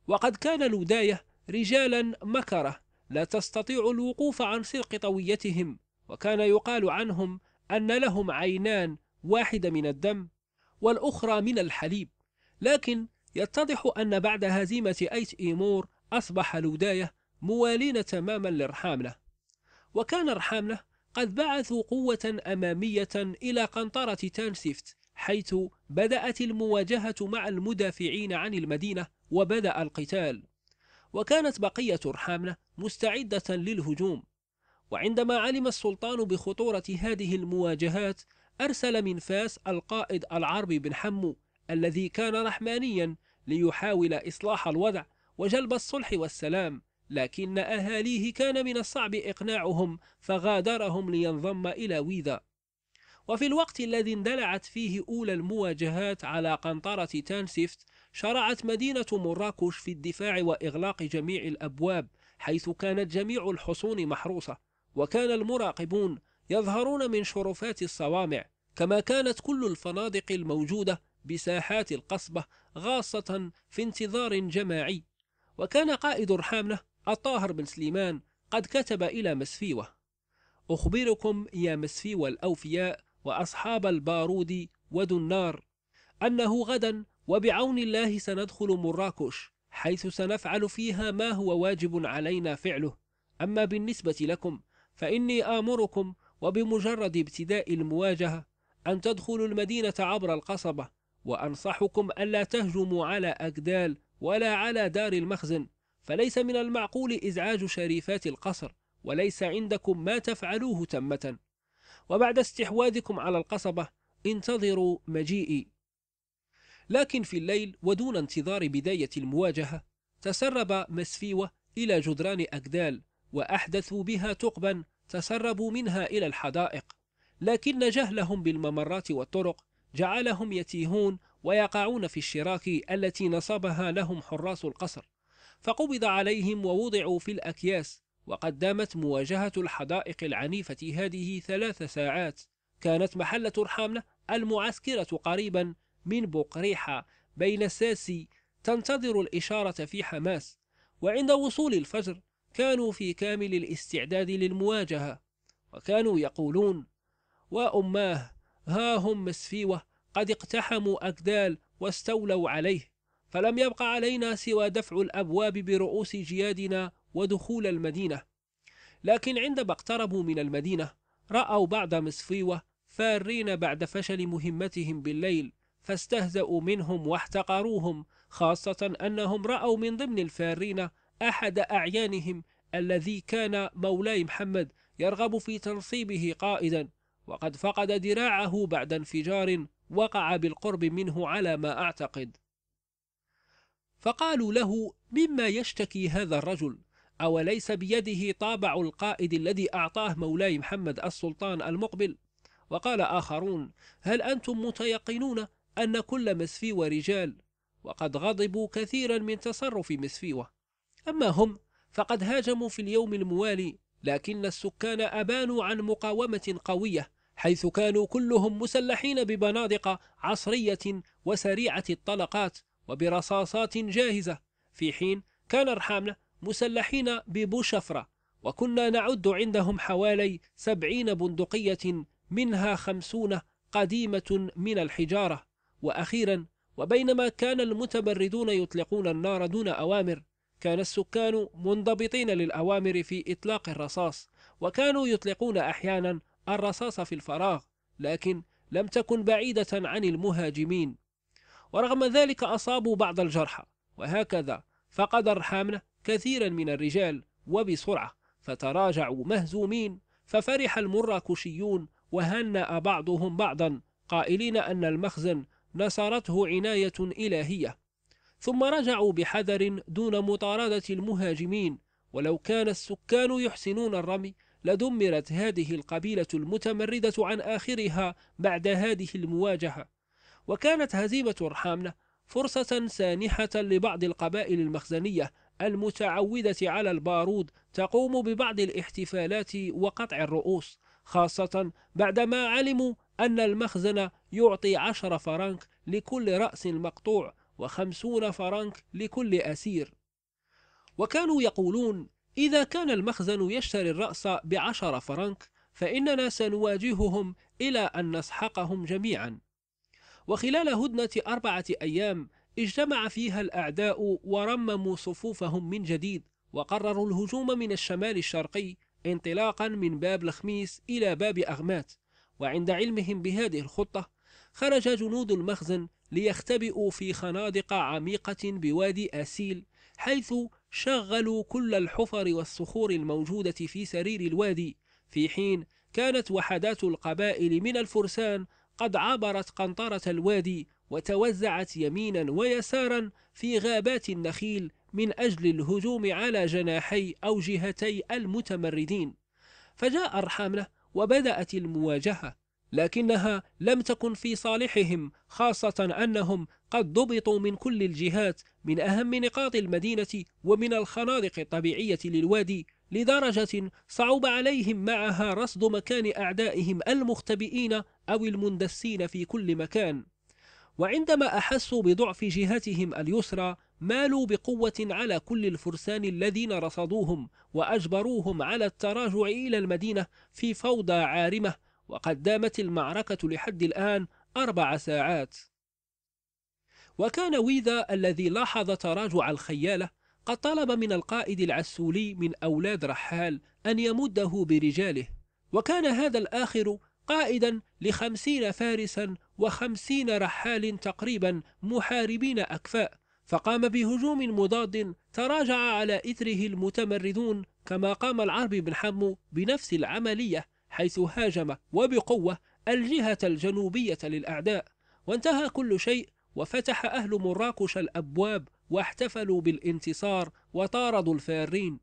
وقد كان الوداية رجالا مكرة لا تستطيع الوقوف عن سرق طويتهم وكان يقال عنهم أن لهم عينان واحدة من الدم والأخرى من الحليب لكن يتضح أن بعد هزيمة أيت إيمور أصبح الوداية موالين تماما للرحاملة وكان الرحاملة قد بعثوا قوة أمامية إلى قنطرة تانسيفت حيث بدأت المواجهة مع المدافعين عن المدينة وبدأ القتال وكانت بقية الحاملة مستعدة للهجوم وعندما علم السلطان بخطورة هذه المواجهات أرسل من فاس القائد العربي بن حمو الذي كان رحمانيا ليحاول إصلاح الوضع وجلب الصلح والسلام لكن أهاليه كان من الصعب إقناعهم فغادرهم لينضم إلى ويدا وفي الوقت الذي اندلعت فيه أولى المواجهات على قنطرة تانسيفت شرعت مدينة مراكش في الدفاع وإغلاق جميع الأبواب حيث كانت جميع الحصون محروسة وكان المراقبون يظهرون من شرفات الصوامع كما كانت كل الفنادق الموجودة بساحات القصبة غاصة في انتظار جماعي وكان قائد الحاملة الطاهر بن سليمان قد كتب إلى مسفيوة أخبركم يا مسفيوة الأوفياء وأصحاب البارود ودنار أنه غدا وبعون الله سندخل مراكش حيث سنفعل فيها ما هو واجب علينا فعله أما بالنسبة لكم فإني آمركم وبمجرد ابتداء المواجهة أن تدخلوا المدينة عبر القصبة وأنصحكم ألا تهجموا على أجدال ولا على دار المخزن فليس من المعقول إزعاج شريفات القصر وليس عندكم ما تفعلوه تمة وبعد استحواذكم على القصبة انتظروا مجيئي لكن في الليل ودون انتظار بداية المواجهة تسرب مسفيوة إلى جدران أجدال وأحدثوا بها ثقبا تسربوا منها إلى الحدائق لكن جهلهم بالممرات والطرق جعلهم يتيهون ويقعون في الشراك التي نصبها لهم حراس القصر فقبض عليهم ووضعوا في الأكياس وقد دامت مواجهة الحدائق العنيفة هذه ثلاث ساعات كانت محلة الحاملة المعسكرة قريبا من بقريحة ساسي تنتظر الإشارة في حماس وعند وصول الفجر كانوا في كامل الاستعداد للمواجهة وكانوا يقولون وأماه ها هم مسفيوة قد اقتحموا أجدال واستولوا عليه فلم يبق علينا سوى دفع الأبواب برؤوس جيادنا ودخول المدينة لكن عندما اقتربوا من المدينة رأوا بعض مسفيوة فارين بعد فشل مهمتهم بالليل فاستهزأوا منهم واحتقروهم خاصة أنهم رأوا من ضمن الفارين أحد أعيانهم الذي كان مولاي محمد يرغب في تنصيبه قائدا وقد فقد ذراعه بعد انفجار وقع بالقرب منه على ما أعتقد فقالوا له مما يشتكي هذا الرجل أوليس بيده طابع القائد الذي أعطاه مولاي محمد السلطان المقبل وقال آخرون هل أنتم متيقنون أن كل مسفيوة رجال وقد غضبوا كثيرا من تصرف مسفيوة أما هم فقد هاجموا في اليوم الموالي لكن السكان أبانوا عن مقاومة قوية حيث كانوا كلهم مسلحين ببنادق عصرية وسريعة الطلقات وبرصاصات جاهزة في حين كان رحامنا مسلحين ببوشفرة وكنا نعد عندهم حوالي سبعين بندقية منها خمسون قديمة من الحجارة وأخيرا وبينما كان المتبردون يطلقون النار دون أوامر كان السكان منضبطين للأوامر في إطلاق الرصاص وكانوا يطلقون أحيانا الرصاص في الفراغ لكن لم تكن بعيدة عن المهاجمين ورغم ذلك أصابوا بعض الجرحى وهكذا فقد الرحامنة كثيرا من الرجال وبسرعة فتراجعوا مهزومين ففرح المراكشيون وهنأ بعضهم بعضا قائلين أن المخزن نصرته عناية إلهية ثم رجعوا بحذر دون مطاردة المهاجمين ولو كان السكان يحسنون الرمي لدمرت هذه القبيلة المتمردة عن آخرها بعد هذه المواجهة وكانت هزيمة رحامنة فرصة سانحة لبعض القبائل المخزنية المتعودة على البارود تقوم ببعض الاحتفالات وقطع الرؤوس خاصة بعدما علموا أن المخزن يعطي عشر فرنك لكل رأس مقطوع وخمسون فرنك لكل أسير وكانوا يقولون إذا كان المخزن يشتري الرأس بعشر فرنك فإننا سنواجههم إلى أن نسحقهم جميعا وخلال هدنة أربعة أيام اجتمع فيها الأعداء ورمموا صفوفهم من جديد وقرروا الهجوم من الشمال الشرقي انطلاقا من باب الخميس إلى باب أغمات وعند علمهم بهذه الخطة خرج جنود المخزن ليختبئوا في خنادق عميقة بوادي أسيل حيث شغلوا كل الحفر والصخور الموجودة في سرير الوادي في حين كانت وحدات القبائل من الفرسان قد عبرت قنطرة الوادي وتوزعت يمينا ويسارا في غابات النخيل من أجل الهجوم على جناحي أو جهتي المتمردين فجاء الحملة وبدأت المواجهة لكنها لم تكن في صالحهم خاصة أنهم قد ضبطوا من كل الجهات من أهم نقاط المدينة ومن الخنادق الطبيعية للوادي لدرجة صعب عليهم معها رصد مكان أعدائهم المختبئين أو المندسين في كل مكان وعندما أحسوا بضعف جهتهم اليسرى مالوا بقوة على كل الفرسان الذين رصدوهم وأجبروهم على التراجع إلى المدينة في فوضى عارمة وقد دامت المعركة لحد الآن أربع ساعات وكان ويذا الذي لاحظ تراجع الخيالة قد طلب من القائد العسولي من أولاد رحال أن يمده برجاله وكان هذا الآخر قائدا لخمسين فارسا وخمسين رحال تقريبا محاربين أكفاء فقام بهجوم مضاد تراجع على إثره المتمردون كما قام العرب بن حمو بنفس العملية حيث هاجم وبقوة الجهة الجنوبية للأعداء وانتهى كل شيء وفتح أهل مراكش الأبواب واحتفلوا بالانتصار وطاردوا الفارين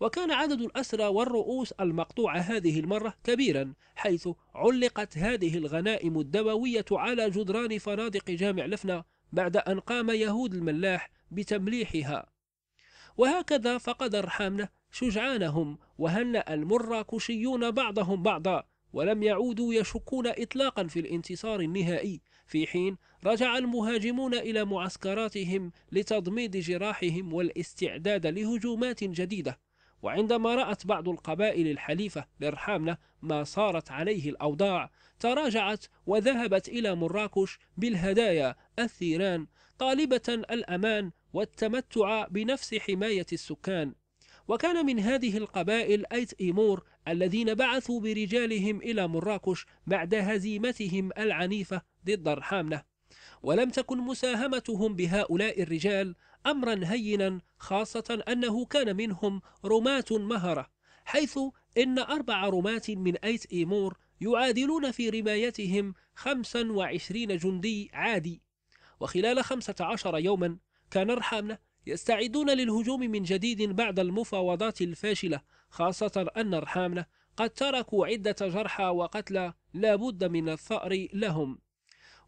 وكان عدد الأسرى والرؤوس المقطوعة هذه المرة كبيرا حيث علقت هذه الغنائم الدموية على جدران فنادق جامع لفنا بعد أن قام يهود الملاح بتمليحها وهكذا فقد ارحامنا شجعانهم وهنأ المراكشيون بعضهم بعضا ولم يعودوا يشكون إطلاقا في الانتصار النهائي في حين رجع المهاجمون إلى معسكراتهم لتضميد جراحهم والاستعداد لهجومات جديدة وعندما رأت بعض القبائل الحليفة لرحامنا ما صارت عليه الأوضاع تراجعت وذهبت إلى مراكش بالهدايا الثيران طالبة الأمان والتمتع بنفس حماية السكان وكان من هذه القبائل أيت إيمور الذين بعثوا برجالهم إلى مراكش بعد هزيمتهم العنيفة ضد الرحامنة ولم تكن مساهمتهم بهؤلاء الرجال أمرا هينا خاصة أنه كان منهم رماة مهرة حيث إن أربع رماة من أيت إيمور يعادلون في رمايتهم 25 جندي عادي وخلال 15 يوما كان رحامنة يستعدون للهجوم من جديد بعد المفاوضات الفاشلة خاصة أن الرحامنة قد تركوا عدة جرحى وقتلى لابد من الثأر لهم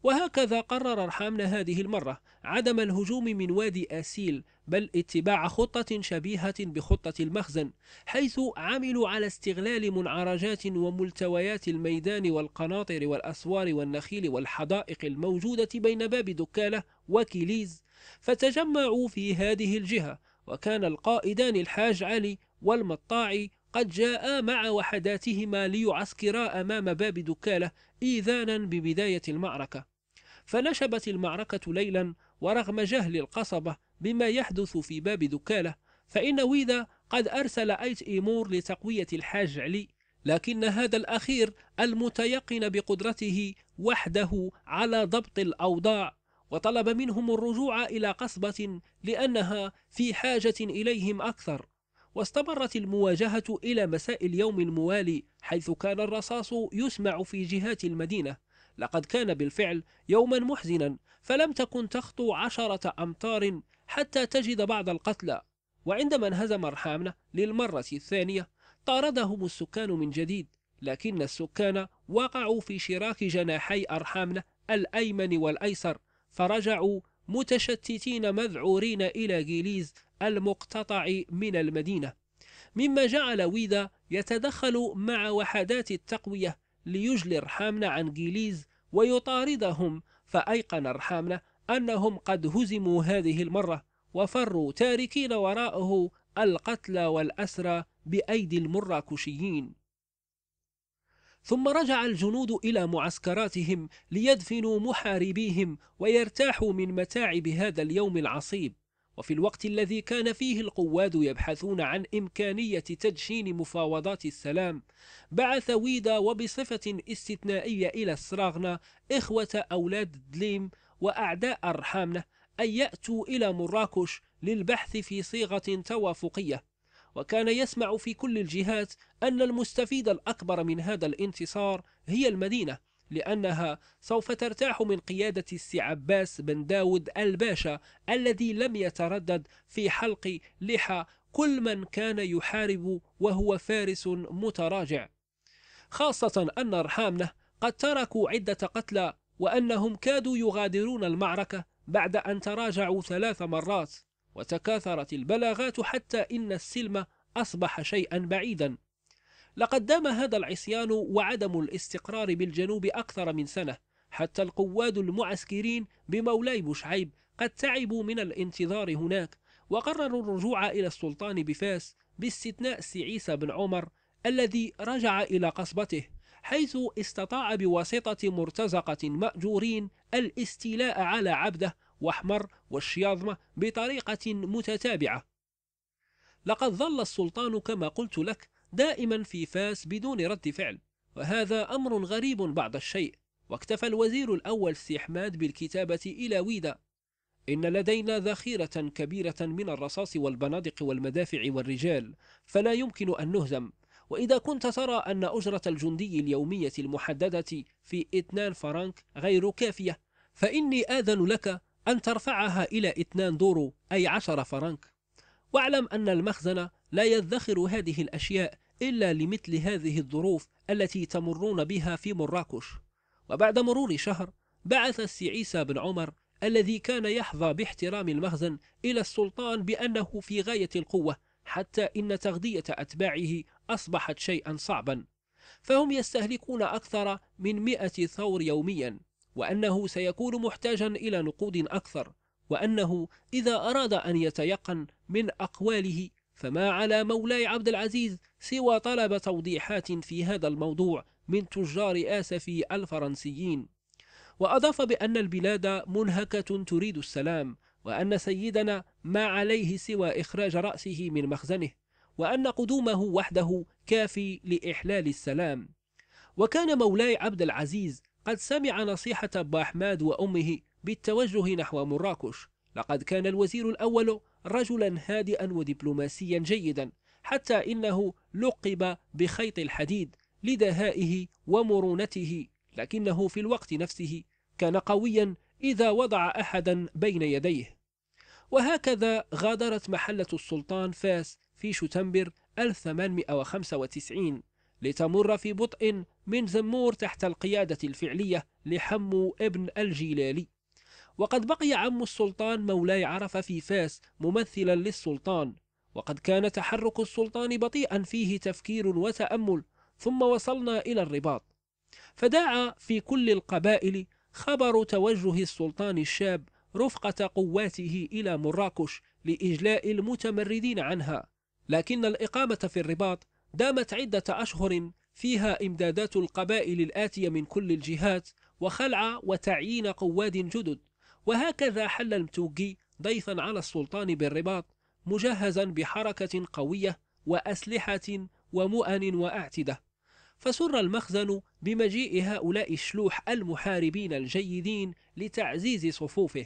وهكذا قرر رحامنا هذه المرة عدم الهجوم من وادي أسيل بل اتباع خطة شبيهة بخطة المخزن حيث عملوا على استغلال منعرجات وملتويات الميدان والقناطر والأسوار والنخيل والحدائق الموجودة بين باب دكالة وكيليز فتجمعوا في هذه الجهة وكان القائدان الحاج علي والمطاعي قد جاءا مع وحداتهما ليعسكرا أمام باب دكالة إيذانا ببداية المعركة فنشبت المعركة ليلا ورغم جهل القصبة بما يحدث في باب دكالة فإن ويدا قد أرسل أيت إيمور لتقوية الحاج علي لكن هذا الأخير المتيقن بقدرته وحده على ضبط الأوضاع وطلب منهم الرجوع إلى قصبة لأنها في حاجة إليهم أكثر واستمرت المواجهة إلى مساء اليوم الموالي حيث كان الرصاص يسمع في جهات المدينة لقد كان بالفعل يوما محزنا فلم تكن تخطو عشرة أمتار حتى تجد بعض القتلى وعندما انهزم أرحامنا للمرة الثانية طاردهم السكان من جديد لكن السكان وقعوا في شراك جناحي أرحامنا الأيمن والأيسر فرجعوا متشتتين مذعورين إلى جيليز المقتطع من المدينة مما جعل ويدا يتدخل مع وحدات التقوية ليجلي رحامنا عن جيليز ويطاردهم فأيقن رحامنا أنهم قد هزموا هذه المرة وفروا تاركين وراءه القتلى والأسرى بأيدي المراكشيين ثم رجع الجنود إلى معسكراتهم ليدفنوا محاربيهم ويرتاحوا من متاعب هذا اليوم العصيب وفي الوقت الذي كان فيه القواد يبحثون عن إمكانية تدشين مفاوضات السلام بعث ويدا وبصفة استثنائية إلى السراغنة إخوة أولاد دليم وأعداء أرحامنة أن يأتوا إلى مراكش للبحث في صيغة توافقية وكان يسمع في كل الجهات أن المستفيد الأكبر من هذا الانتصار هي المدينة لأنها سوف ترتاح من قيادة السي عباس بن داود الباشا الذي لم يتردد في حلق لحى كل من كان يحارب وهو فارس متراجع خاصة أن أرحامنا قد تركوا عدة قتلى وأنهم كادوا يغادرون المعركة بعد أن تراجعوا ثلاث مرات وتكاثرت البلاغات حتى إن السلم أصبح شيئا بعيدا لقد دام هذا العصيان وعدم الاستقرار بالجنوب أكثر من سنة حتى القواد المعسكرين بمولاي بوشعيب قد تعبوا من الانتظار هناك وقرروا الرجوع إلى السلطان بفاس باستثناء سعيسى بن عمر الذي رجع إلى قصبته حيث استطاع بواسطة مرتزقة مأجورين الاستيلاء على عبده واحمر والشياظمة بطريقة متتابعة لقد ظل السلطان كما قلت لك دائما في فاس بدون رد فعل وهذا أمر غريب بعض الشيء واكتفى الوزير الأول استحماد بالكتابة إلى ويدا إن لدينا ذخيرة كبيرة من الرصاص والبنادق والمدافع والرجال فلا يمكن أن نهزم وإذا كنت ترى أن أجرة الجندي اليومية المحددة في إتنان فرنك غير كافية فإني آذن لك أن ترفعها إلى 2 دورو أي 10 فرنك واعلم أن المخزن لا يدخر هذه الأشياء إلا لمثل هذه الظروف التي تمرون بها في مراكش وبعد مرور شهر بعث السي عيسى بن عمر الذي كان يحظى باحترام المخزن إلى السلطان بأنه في غاية القوة حتى إن تغذية أتباعه أصبحت شيئا صعبا فهم يستهلكون أكثر من مئة ثور يوميا وأنه سيكون محتاجا إلى نقود أكثر وأنه إذا أراد أن يتيقن من أقواله فما على مولاي عبد العزيز سوى طلب توضيحات في هذا الموضوع من تجار آسفي الفرنسيين وأضاف بأن البلاد منهكة تريد السلام وأن سيدنا ما عليه سوى إخراج رأسه من مخزنه وأن قدومه وحده كافي لإحلال السلام وكان مولاي عبد العزيز قد سمع نصيحة أبا أحمد وأمه بالتوجه نحو مراكش لقد كان الوزير الأول رجلا هادئا ودبلوماسيا جيدا حتى إنه لقب بخيط الحديد لدهائه ومرونته لكنه في الوقت نفسه كان قويا إذا وضع أحدا بين يديه وهكذا غادرت محلة السلطان فاس في شتنبر 1895 لتمر في بطء من زمور تحت القيادة الفعلية لحمو ابن الجيلالي وقد بقي عم السلطان مولاي عرفة في فاس ممثلا للسلطان وقد كان تحرك السلطان بطيئا فيه تفكير وتأمل ثم وصلنا إلى الرباط فداعى في كل القبائل خبر توجه السلطان الشاب رفقة قواته إلى مراكش لإجلاء المتمردين عنها لكن الإقامة في الرباط دامت عدة أشهر فيها إمدادات القبائل الآتية من كل الجهات وخلع وتعيين قواد جدد وهكذا حل المتوقي ضيفا على السلطان بالرباط مجهزا بحركة قوية وأسلحة ومؤن وأعتدة فسر المخزن بمجيء هؤلاء الشلوح المحاربين الجيدين لتعزيز صفوفه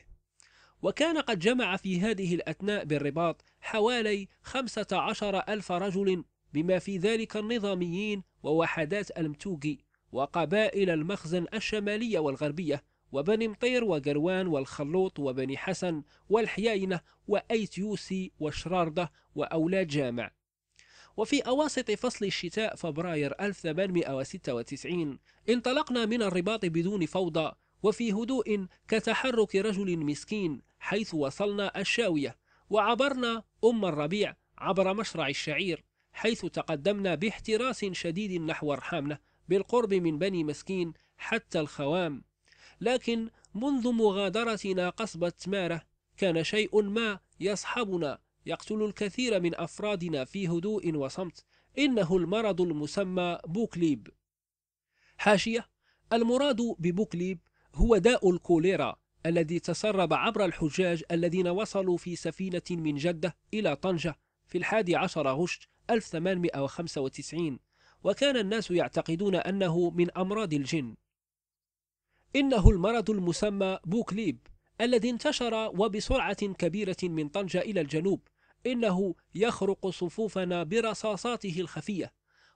وكان قد جمع في هذه الأثناء بالرباط حوالي خمسة عشر ألف رجل بما في ذلك النظاميين ووحدات المتوقي وقبائل المخزن الشمالية والغربية وبني مطير وقروان والخلوط وبني حسن والحياينة يوسي وشراردة وأولاد جامع وفي أواسط فصل الشتاء فبراير 1896 انطلقنا من الرباط بدون فوضى وفي هدوء كتحرك رجل مسكين حيث وصلنا الشاوية وعبرنا أم الربيع عبر مشرع الشعير حيث تقدمنا باحتراس شديد نحو أرحامنا بالقرب من بني مسكين حتى الخوام لكن منذ مغادرتنا قصبة تمارة كان شيء ما يصحبنا يقتل الكثير من أفرادنا في هدوء وصمت إنه المرض المسمى بوكليب حاشية المراد ببوكليب هو داء الكوليرا الذي تسرب عبر الحجاج الذين وصلوا في سفينة من جدة إلى طنجة في الحادي عشر غشت 1895 وكان الناس يعتقدون أنه من أمراض الجن إنه المرض المسمى بوكليب الذي انتشر وبسرعة كبيرة من طنجة إلى الجنوب إنه يخرق صفوفنا برصاصاته الخفية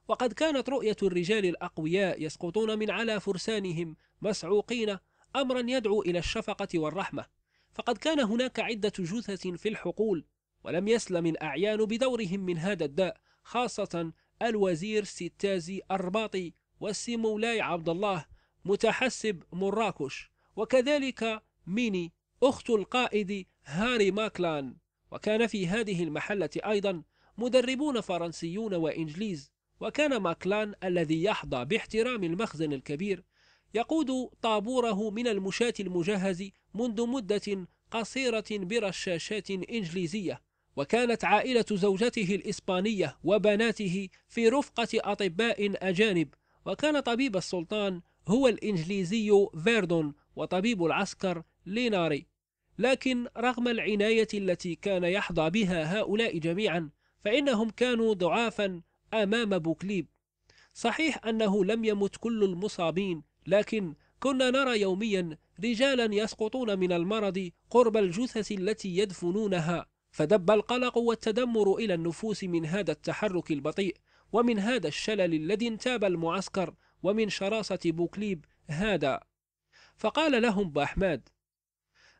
وقد كانت رؤية الرجال الأقوياء يسقطون من على فرسانهم مسعوقين أمرا يدعو إلى الشفقة والرحمة فقد كان هناك عدة جثث في الحقول ولم يسلم الأعيان بدورهم من هذا الداء خاصة الوزير ستازي أرباطي والسيمولاي عبد الله متحسب مراكش وكذلك ميني أخت القائد هاري ماكلان وكان في هذه المحلة أيضا مدربون فرنسيون وإنجليز وكان ماكلان الذي يحظى باحترام المخزن الكبير يقود طابوره من المشاة المجهز منذ مدة قصيرة برشاشات إنجليزية وكانت عائلة زوجته الإسبانية وبناته في رفقة أطباء أجانب وكان طبيب السلطان هو الإنجليزي فيردون وطبيب العسكر ليناري لكن رغم العناية التي كان يحظى بها هؤلاء جميعا فإنهم كانوا ضعافا أمام بوكليب صحيح أنه لم يمت كل المصابين لكن كنا نرى يوميا رجالا يسقطون من المرض قرب الجثث التي يدفنونها فدب القلق والتدمر إلى النفوس من هذا التحرك البطيء ومن هذا الشلل الذي انتاب المعسكر ومن شراسة بوكليب هذا فقال لهم بأحمد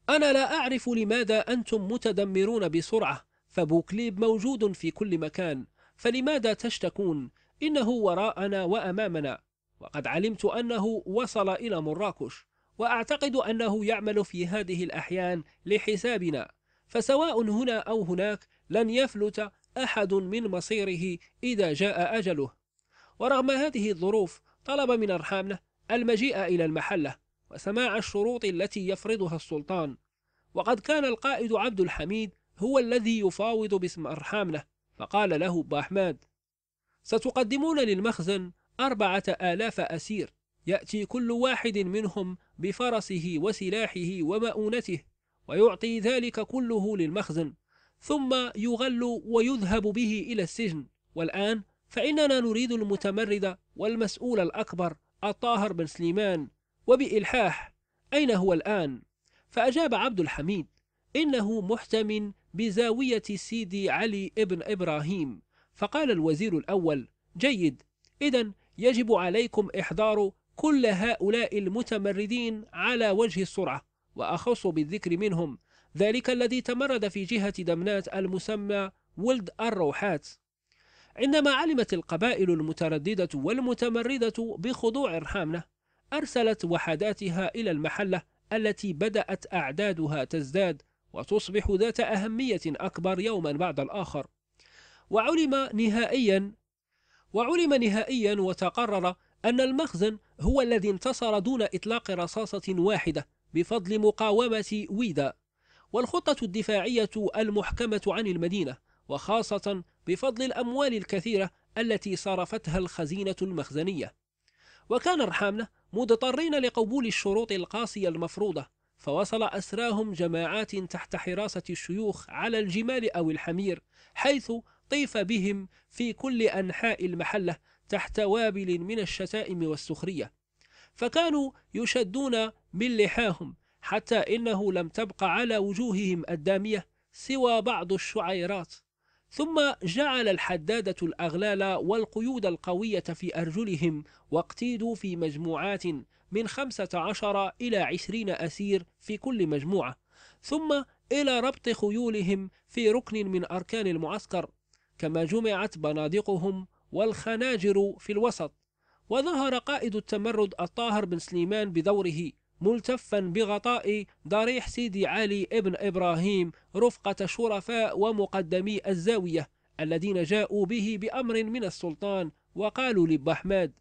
أنا لا أعرف لماذا أنتم متدمرون بسرعة فبوكليب موجود في كل مكان فلماذا تشتكون إنه وراءنا وأمامنا وقد علمت أنه وصل إلى مراكش وأعتقد أنه يعمل في هذه الأحيان لحسابنا فسواء هنا أو هناك لن يفلت أحد من مصيره إذا جاء أجله ورغم هذه الظروف طلب من أرحامنا المجيء إلى المحلة وسماع الشروط التي يفرضها السلطان وقد كان القائد عبد الحميد هو الذي يفاوض باسم أرحامنا فقال له بأحمد ستقدمون للمخزن أربعة آلاف أسير يأتي كل واحد منهم بفرسه وسلاحه ومؤونته ويعطي ذلك كله للمخزن ثم يغل ويذهب به إلى السجن والآن فإننا نريد المتمرد والمسؤول الأكبر الطاهر بن سليمان وبإلحاح أين هو الآن؟ فأجاب عبد الحميد إنه محتم بزاوية سيدي علي ابن إبراهيم فقال الوزير الأول جيد إذا يجب عليكم إحضار كل هؤلاء المتمردين على وجه السرعة وأخص بالذكر منهم ذلك الذي تمرد في جهة دمنات المسمى ولد الروحات عندما علمت القبائل المترددة والمتمردة بخضوع رحامنة أرسلت وحداتها إلى المحلة التي بدأت أعدادها تزداد وتصبح ذات أهمية أكبر يوما بعد الآخر وعلم نهائيا وعلم نهائيا وتقرر أن المخزن هو الذي انتصر دون إطلاق رصاصة واحدة بفضل مقاومة ويدا والخطة الدفاعية المحكمة عن المدينة وخاصة بفضل الأموال الكثيرة التي صرفتها الخزينة المخزنية وكان الرحامنة مضطرين لقبول الشروط القاسية المفروضة فوصل أسراهم جماعات تحت حراسة الشيوخ على الجمال أو الحمير حيث طيف بهم في كل أنحاء المحلة تحت وابل من الشتائم والسخرية فكانوا يشدون من لحاهم حتى إنه لم تبق على وجوههم الدامية سوى بعض الشعيرات ثم جعل الحدادة الأغلال والقيود القوية في أرجلهم واقتيدوا في مجموعات من خمسة عشر إلى عشرين أسير في كل مجموعة ثم إلى ربط خيولهم في ركن من أركان المعسكر كما جمعت بنادقهم والخناجر في الوسط وظهر قائد التمرد الطاهر بن سليمان بدوره ملتفا بغطاء ضريح سيدي علي ابن إبراهيم رفقة شرفاء ومقدمي الزاوية الذين جاءوا به بأمر من السلطان وقالوا لبحماد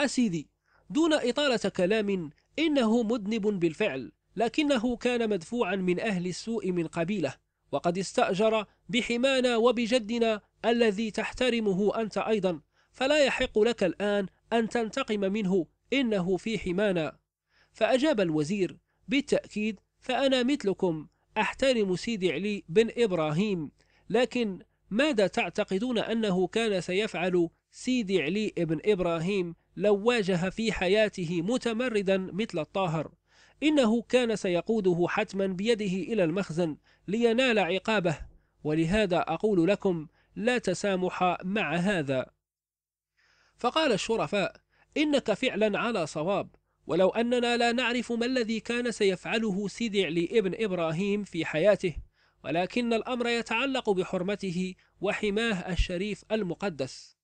أسيدي دون إطالة كلام إنه مذنب بالفعل لكنه كان مدفوعا من أهل السوء من قبيله وقد استأجر بحمانا وبجدنا الذي تحترمه أنت أيضا فلا يحق لك الآن أن تنتقم منه إنه في حمانا فأجاب الوزير بالتأكيد فأنا مثلكم أحترم سيدي علي بن إبراهيم لكن ماذا تعتقدون أنه كان سيفعل سيدي علي بن إبراهيم لو واجه في حياته متمردا مثل الطاهر إنه كان سيقوده حتما بيده إلى المخزن لينال عقابه ولهذا أقول لكم لا تسامح مع هذا فقال الشرفاء إنك فعلا على صواب ولو أننا لا نعرف ما الذي كان سيفعله سدع لابن إبراهيم في حياته ولكن الأمر يتعلق بحرمته وحماه الشريف المقدس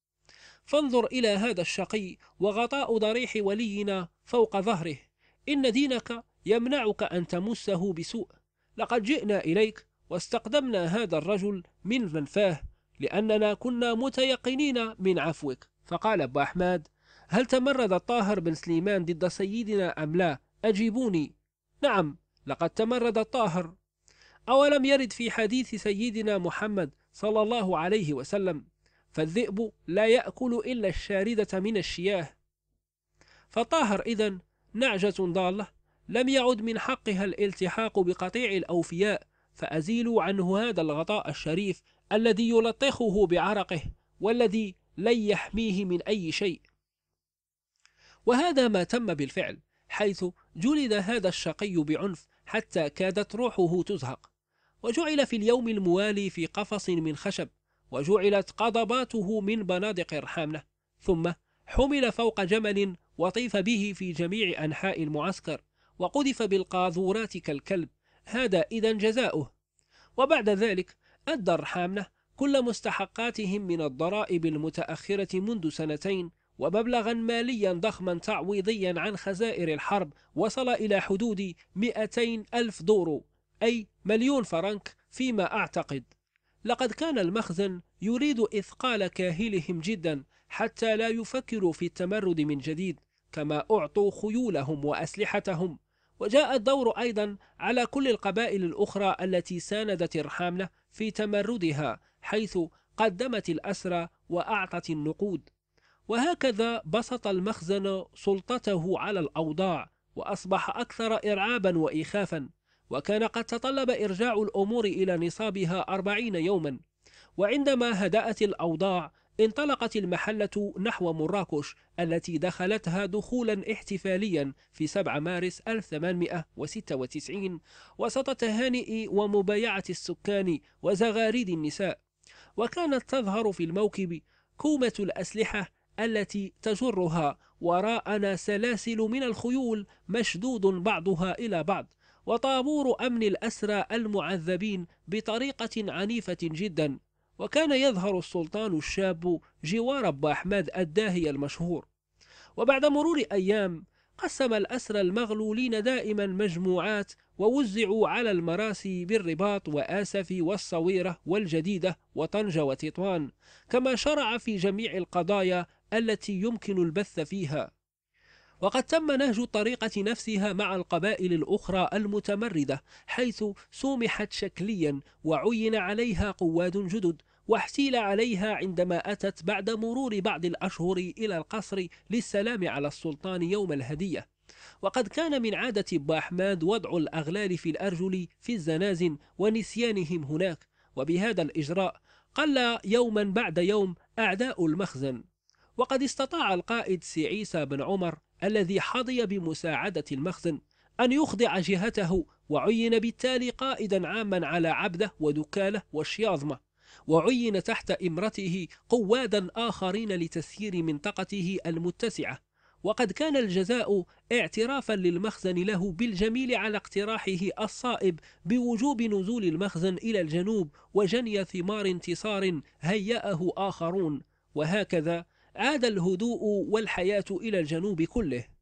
فانظر إلى هذا الشقي وغطاء ضريح ولينا فوق ظهره إن دينك يمنعك أن تمسه بسوء لقد جئنا إليك واستقدمنا هذا الرجل من منفاه لأننا كنا متيقنين من عفوك فقال أبو أحمد هل تمرد الطاهر بن سليمان ضد سيدنا أم لا أجيبوني نعم لقد تمرد الطاهر أولم يرد في حديث سيدنا محمد صلى الله عليه وسلم فالذئب لا يأكل إلا الشاردة من الشياه فطاهر إذا نعجة ضالة لم يعد من حقها الالتحاق بقطيع الأوفياء فأزيلوا عنه هذا الغطاء الشريف الذي يلطخه بعرقه والذي لن يحميه من أي شيء وهذا ما تم بالفعل حيث جلد هذا الشقي بعنف حتى كادت روحه تزهق وجعل في اليوم الموالي في قفص من خشب وجعلت قضباته من بنادق الحاملة ثم حمل فوق جمل وطيف به في جميع أنحاء المعسكر وقذف بالقاذورات كالكلب هذا إذا جزاؤه وبعد ذلك أدى الرحامنة كل مستحقاتهم من الضرائب المتأخرة منذ سنتين ومبلغا ماليا ضخما تعويضيا عن خزائر الحرب وصل إلى حدود 200 ألف دورو أي مليون فرنك فيما أعتقد لقد كان المخزن يريد إثقال كاهلهم جدا حتى لا يفكروا في التمرد من جديد كما أعطوا خيولهم وأسلحتهم وجاء الدور أيضا على كل القبائل الأخرى التي ساندت الرحامنة في تمردها حيث قدمت الأسرى وأعطت النقود وهكذا بسط المخزن سلطته على الأوضاع وأصبح أكثر إرعابا وإخافا وكان قد تطلب إرجاع الأمور إلى نصابها أربعين يوما وعندما هدأت الأوضاع انطلقت المحلة نحو مراكش التي دخلتها دخولا احتفاليا في 7 مارس 1896 وسط تهانئ ومبايعة السكان وزغاريد النساء وكانت تظهر في الموكب كومة الأسلحة التي تجرها وراءنا سلاسل من الخيول مشدود بعضها إلى بعض وطابور أمن الأسرى المعذبين بطريقة عنيفة جدا وكان يظهر السلطان الشاب جوار أبا أحمد الداهي المشهور وبعد مرور أيام قسم الأسرى المغلولين دائما مجموعات ووزعوا على المراسي بالرباط وآسف والصويرة والجديدة وطنجة وتطوان كما شرع في جميع القضايا التي يمكن البث فيها وقد تم نهج الطريقة نفسها مع القبائل الأخرى المتمردة حيث سومحت شكليا وعين عليها قواد جدد واحتيل عليها عندما أتت بعد مرور بعض الأشهر إلى القصر للسلام على السلطان يوم الهدية وقد كان من عادة باحماد وضع الأغلال في الأرجل في الزنازن ونسيانهم هناك وبهذا الإجراء قل يوما بعد يوم أعداء المخزن وقد استطاع القائد سي عيسى بن عمر الذي حظي بمساعدة المخزن أن يخضع جهته وعين بالتالي قائدا عاما على عبده ودكاله والشياظمة وعين تحت إمرته قوادا آخرين لتسيير منطقته المتسعة وقد كان الجزاء اعترافا للمخزن له بالجميل على اقتراحه الصائب بوجوب نزول المخزن إلى الجنوب وجني ثمار انتصار هيأه آخرون وهكذا عاد الهدوء والحياة إلى الجنوب كله